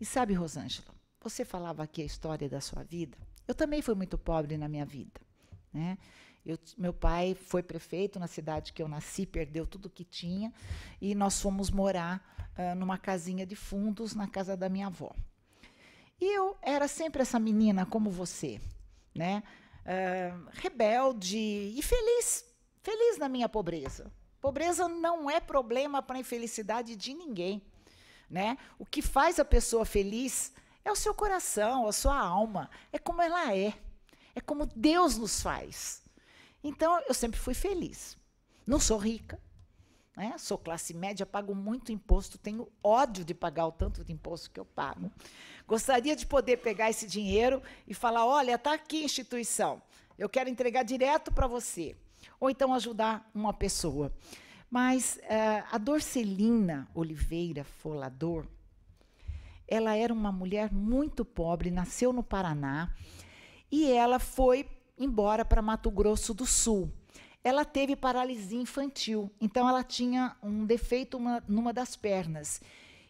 E sabe, Rosângela, você falava aqui a história da sua vida. Eu também fui muito pobre na minha vida. Né? Eu, meu pai foi prefeito na cidade que eu nasci, perdeu tudo que tinha, e nós fomos morar uh, numa casinha de fundos na casa da minha avó. E eu era sempre essa menina como você, né? Uh, rebelde e feliz, feliz na minha pobreza. Pobreza não é problema para a infelicidade de ninguém, né? O que faz a pessoa feliz é o seu coração, a sua alma, é como ela é, é como Deus nos faz. Então, eu sempre fui feliz. Não sou rica, né? sou classe média, pago muito imposto, tenho ódio de pagar o tanto de imposto que eu pago. Gostaria de poder pegar esse dinheiro e falar: olha, está aqui a instituição, eu quero entregar direto para você. Ou então ajudar uma pessoa. Mas uh, a Dorcelina Oliveira Folador, ela era uma mulher muito pobre, nasceu no Paraná e ela foi embora para Mato Grosso do Sul. Ela teve paralisia infantil, então ela tinha um defeito uma, numa das pernas.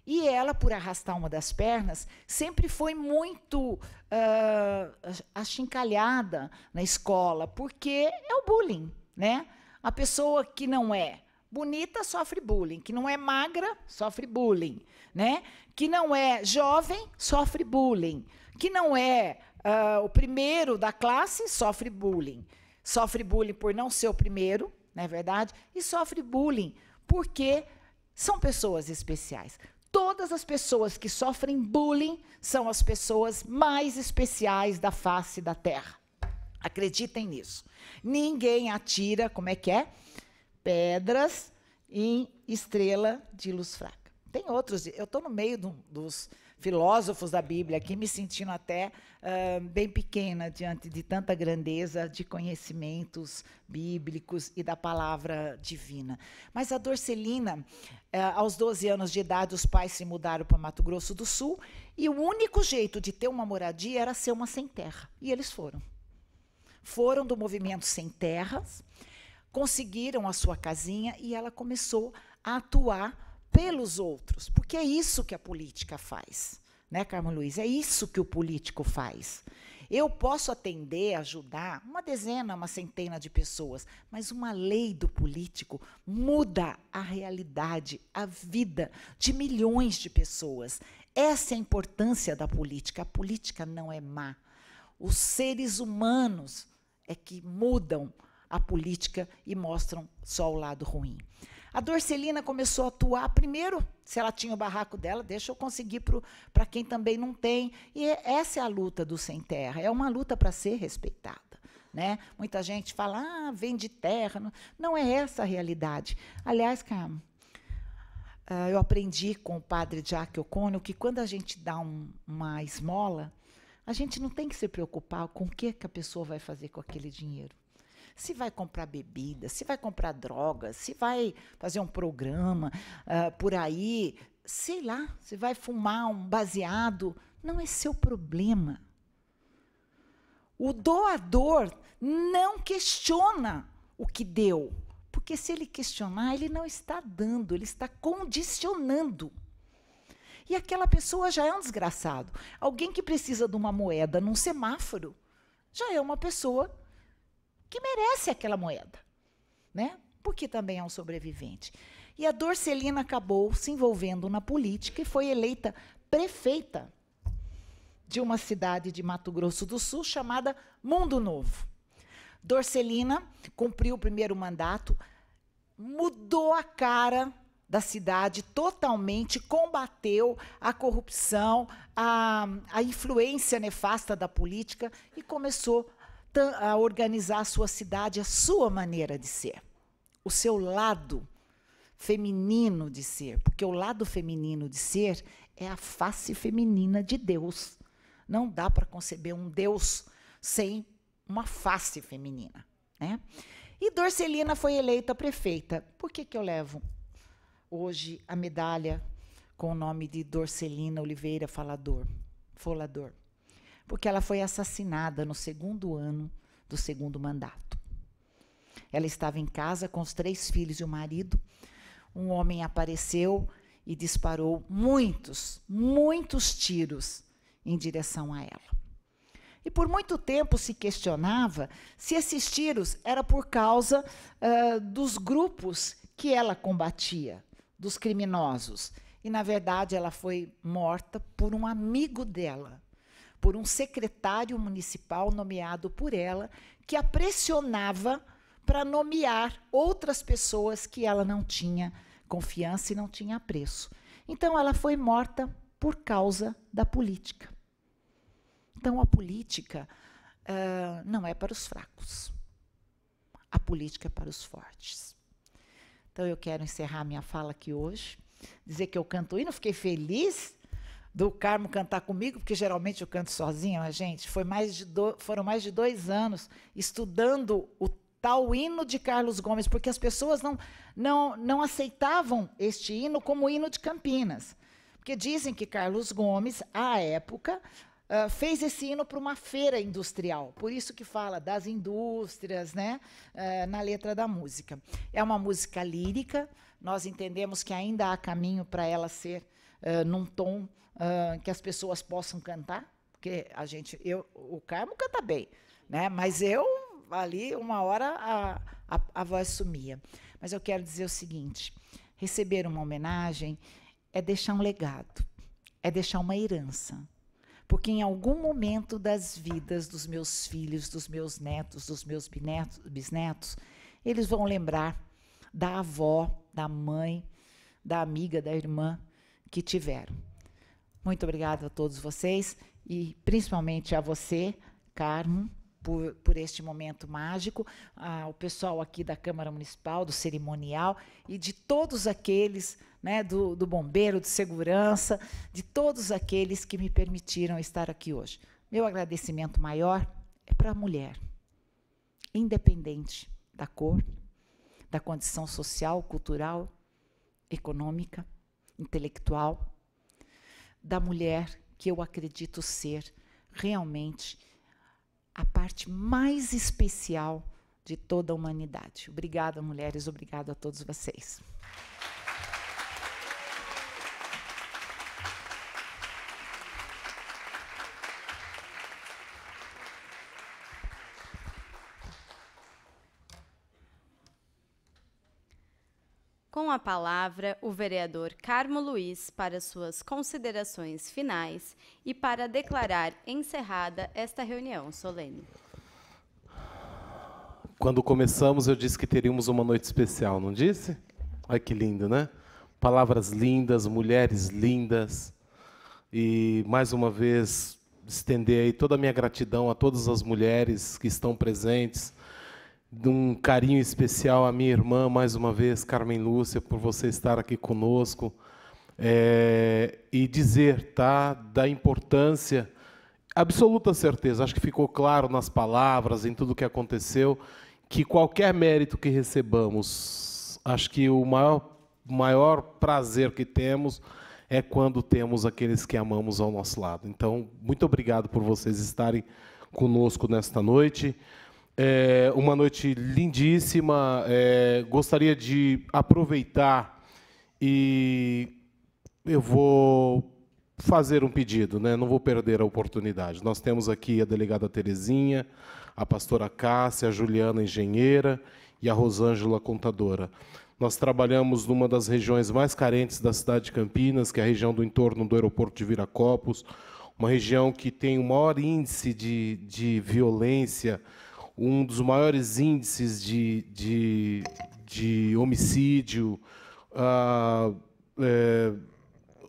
E ela, por arrastar uma das pernas, sempre foi muito uh, achincalhada na escola, porque é o bullying, né? A pessoa que não é bonita sofre bullying, que não é magra sofre bullying, né? Que não é jovem sofre bullying, que não é Uh, o primeiro da classe sofre bullying. Sofre bullying por não ser o primeiro, não é verdade? E sofre bullying porque são pessoas especiais. Todas as pessoas que sofrem bullying são as pessoas mais especiais da face da Terra. Acreditem nisso. Ninguém atira, como é que é? Pedras em estrela de luz fraca. Tem outros, eu estou no meio do, dos filósofos da Bíblia, aqui me sentindo até uh, bem pequena diante de tanta grandeza de conhecimentos bíblicos e da palavra divina. Mas a Dorcelina, uh, aos 12 anos de idade, os pais se mudaram para Mato Grosso do Sul e o único jeito de ter uma moradia era ser uma sem terra. E eles foram. Foram do movimento Sem Terras, conseguiram a sua casinha e ela começou a atuar pelos outros, porque é isso que a política faz, né, Carmo Luiz? É isso que o político faz. Eu posso atender, ajudar uma dezena, uma centena de pessoas, mas uma lei do político muda a realidade, a vida de milhões de pessoas. Essa é a importância da política. A política não é má. Os seres humanos é que mudam a política e mostram só o lado ruim. A Dorcelina começou a atuar primeiro, se ela tinha o barraco dela, deixa eu conseguir para quem também não tem. E essa é a luta do sem terra, é uma luta para ser respeitada. Né? Muita gente fala, ah, vende terra. Não é essa a realidade. Aliás, Carmo, ah, eu aprendi com o padre Jack O'Connell que quando a gente dá um, uma esmola, a gente não tem que se preocupar com o que, que a pessoa vai fazer com aquele dinheiro se vai comprar bebida, se vai comprar drogas, se vai fazer um programa uh, por aí, sei lá, se vai fumar um baseado, não é seu problema. O doador não questiona o que deu, porque se ele questionar, ele não está dando, ele está condicionando. E aquela pessoa já é um desgraçado. Alguém que precisa de uma moeda num semáforo já é uma pessoa que merece aquela moeda, né? Porque também é um sobrevivente. E a Dorcelina acabou se envolvendo na política e foi eleita prefeita de uma cidade de Mato Grosso do Sul chamada Mundo Novo. Dorcelina cumpriu o primeiro mandato, mudou a cara da cidade totalmente, combateu a corrupção, a, a influência nefasta da política e começou a ah, organizar a sua cidade, a sua maneira de ser, o seu lado feminino de ser, porque o lado feminino de ser é a face feminina de Deus. Não dá para conceber um Deus sem uma face feminina, né? E Dorcelina foi eleita prefeita. Por que, que eu levo hoje a medalha com o nome de Dorcelina Oliveira Falador? Folador porque ela foi assassinada no segundo ano do segundo mandato. Ela estava em casa com os três filhos e o marido. Um homem apareceu e disparou muitos, muitos tiros em direção a ela. E por muito tempo se questionava se esses tiros era por causa uh, dos grupos que ela combatia, dos criminosos. E, na verdade, ela foi morta por um amigo dela, por um secretário municipal nomeado por ela, que a pressionava para nomear outras pessoas que ela não tinha confiança e não tinha apreço. Então, ela foi morta por causa da política. Então, a política uh, não é para os fracos. A política é para os fortes. Então, eu quero encerrar minha fala aqui hoje, dizer que eu canto e não fiquei feliz do Carmo cantar comigo, porque geralmente eu canto sozinha, mas, gente, foi mais de do, foram mais de dois anos estudando o tal hino de Carlos Gomes, porque as pessoas não, não, não aceitavam este hino como hino de Campinas. Porque dizem que Carlos Gomes, à época, Uh, fez esse hino para uma feira industrial, por isso que fala das indústrias, né, uh, na letra da música. É uma música lírica, nós entendemos que ainda há caminho para ela ser uh, num tom uh, que as pessoas possam cantar, porque a gente, eu, o Carmo canta bem, né? Mas eu ali uma hora a, a, a voz sumia. Mas eu quero dizer o seguinte: receber uma homenagem é deixar um legado, é deixar uma herança porque em algum momento das vidas dos meus filhos, dos meus netos, dos meus bisnetos, eles vão lembrar da avó, da mãe, da amiga, da irmã que tiveram. Muito obrigada a todos vocês e principalmente a você, Carmo, por, por este momento mágico, ao pessoal aqui da Câmara Municipal, do cerimonial e de todos aqueles, né, do, do bombeiro, de segurança, de todos aqueles que me permitiram estar aqui hoje. Meu agradecimento maior é para a mulher, independente da cor, da condição social, cultural, econômica, intelectual da mulher que eu acredito ser realmente a parte mais especial de toda a humanidade. Obrigada, mulheres, obrigada a todos vocês. com a palavra o vereador Carmo Luiz para suas considerações finais e para declarar encerrada esta reunião solene. Quando começamos, eu disse que teríamos uma noite especial, não disse? Olha que lindo, né? Palavras lindas, mulheres lindas. E, mais uma vez, estender aí toda a minha gratidão a todas as mulheres que estão presentes, de um carinho especial à minha irmã, mais uma vez, Carmen Lúcia, por você estar aqui conosco é, e dizer tá, da importância, absoluta certeza, acho que ficou claro nas palavras, em tudo que aconteceu, que qualquer mérito que recebamos, acho que o maior, maior prazer que temos é quando temos aqueles que amamos ao nosso lado. Então, muito obrigado por vocês estarem conosco nesta noite. É uma noite lindíssima. É, gostaria de aproveitar e eu vou fazer um pedido, né? não vou perder a oportunidade. Nós temos aqui a delegada Terezinha, a pastora Cássia, a Juliana engenheira e a Rosângela contadora. Nós trabalhamos numa das regiões mais carentes da cidade de Campinas, que é a região do entorno do aeroporto de Viracopos, uma região que tem o maior índice de, de violência um dos maiores índices de, de, de homicídio, uh, é,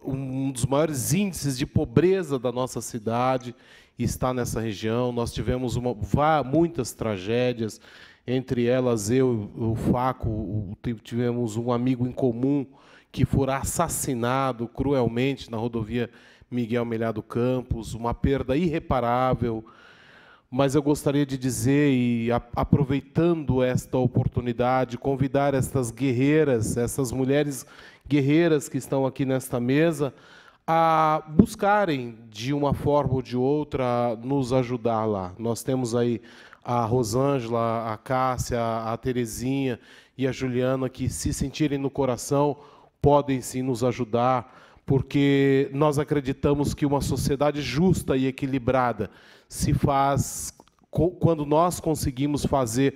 um dos maiores índices de pobreza da nossa cidade está nessa região. Nós tivemos uma, muitas tragédias, entre elas eu, o Faco, tivemos um amigo em comum que foi assassinado cruelmente na rodovia Miguel Melhado Campos, uma perda irreparável mas eu gostaria de dizer, e a, aproveitando esta oportunidade, convidar estas guerreiras, essas mulheres guerreiras que estão aqui nesta mesa, a buscarem, de uma forma ou de outra, nos ajudar lá. Nós temos aí a Rosângela, a Cássia, a Terezinha e a Juliana, que se sentirem no coração, podem sim nos ajudar porque nós acreditamos que uma sociedade justa e equilibrada se faz quando nós conseguimos fazer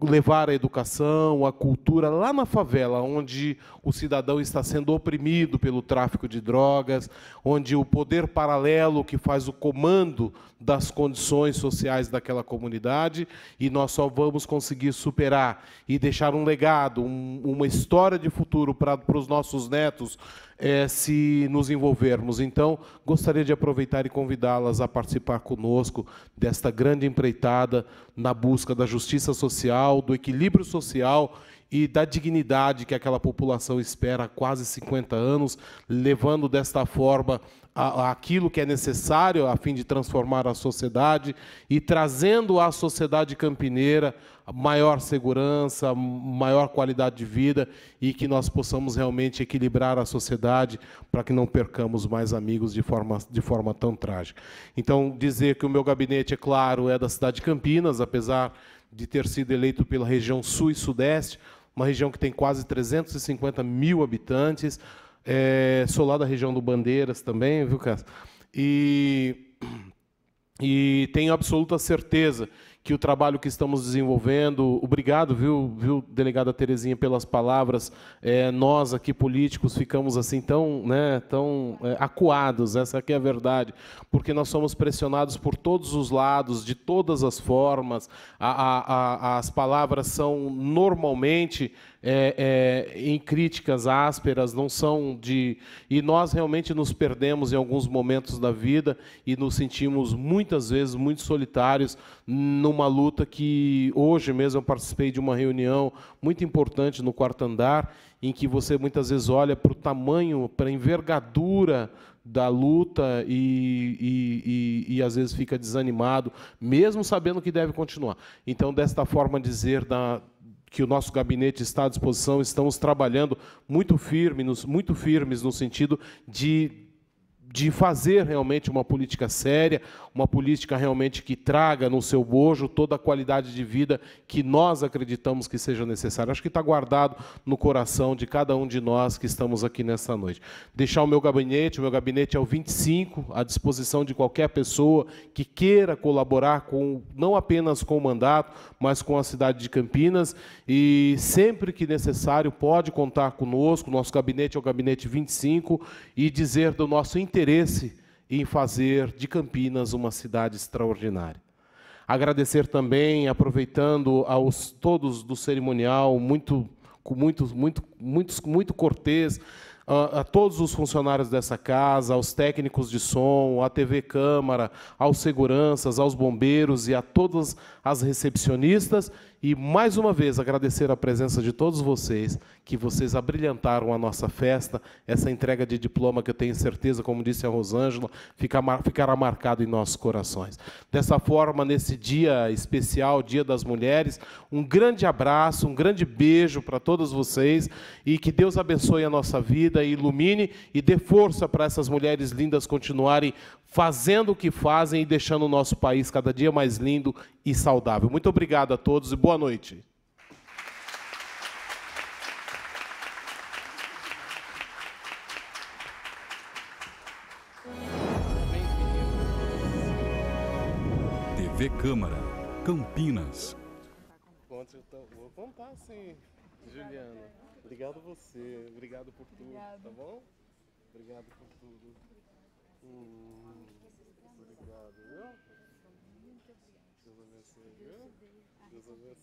levar a educação, a cultura lá na favela, onde o cidadão está sendo oprimido pelo tráfico de drogas, onde o poder paralelo que faz o comando das condições sociais daquela comunidade, e nós só vamos conseguir superar e deixar um legado, um, uma história de futuro para, para os nossos netos, é, se nos envolvermos. Então, gostaria de aproveitar e convidá-las a participar conosco desta grande empreitada na busca da justiça social, do equilíbrio social e da dignidade que aquela população espera há quase 50 anos, levando desta forma a, a aquilo que é necessário a fim de transformar a sociedade e trazendo à sociedade campineira maior segurança, maior qualidade de vida e que nós possamos realmente equilibrar a sociedade para que não percamos mais amigos de forma, de forma tão trágica. Então, dizer que o meu gabinete, é claro, é da cidade de Campinas, apesar de ter sido eleito pela região sul e sudeste, uma região que tem quase 350 mil habitantes. É, sou lá da região do Bandeiras também, viu, Cássio? E, e tenho absoluta certeza que o trabalho que estamos desenvolvendo, obrigado, viu, viu delegada Terezinha, pelas palavras. É, nós aqui políticos ficamos assim tão, né, tão é, acuados, essa aqui é a verdade, porque nós somos pressionados por todos os lados, de todas as formas. A, a, a, as palavras são normalmente é, é, em críticas ásperas, não são de. E nós realmente nos perdemos em alguns momentos da vida e nos sentimos muitas vezes muito solitários numa luta que hoje mesmo eu participei de uma reunião muito importante no quarto andar, em que você muitas vezes olha para o tamanho, para a envergadura da luta e, e, e, e, às vezes fica desanimado, mesmo sabendo que deve continuar. Então, desta forma dizer da, que o nosso gabinete está à disposição, estamos trabalhando muito firmes, muito firmes no sentido de de fazer realmente uma política séria, uma política realmente que traga no seu bojo toda a qualidade de vida que nós acreditamos que seja necessária. Acho que está guardado no coração de cada um de nós que estamos aqui nesta noite. Deixar o meu gabinete, o meu gabinete é o 25, à disposição de qualquer pessoa que queira colaborar com não apenas com o mandato, mas com a cidade de Campinas e sempre que necessário pode contar conosco. Nosso gabinete é o gabinete 25 e dizer do nosso interesse interesse em fazer de Campinas uma cidade extraordinária. Agradecer também, aproveitando aos todos do cerimonial, muito, com muito, muito, muito cortês, a, a, todos os funcionários dessa casa, aos técnicos de som, à TV Câmara, aos seguranças, aos bombeiros e a todas as recepcionistas e mais uma vez agradecer a presença de todos vocês, que vocês abrilhantaram a nossa festa, essa entrega de diploma que eu tenho certeza, como disse a Rosângela, ficará marcado em nossos corações. Dessa forma, nesse dia especial, Dia das Mulheres, um grande abraço, um grande beijo para todos vocês e que Deus abençoe a nossa vida, ilumine e dê força para essas mulheres lindas continuarem fazendo o que fazem e deixando o nosso país cada dia mais lindo e saudável. Muito obrigado a todos e boa Boa noite. TV Câmara, Campinas. Vou contar tá sim, Juliana. Obrigado a você, obrigado por tudo, tá bom? Obrigado por tudo. Hum, obrigado, viu? Deus abençoe, viu? Deus abençoe.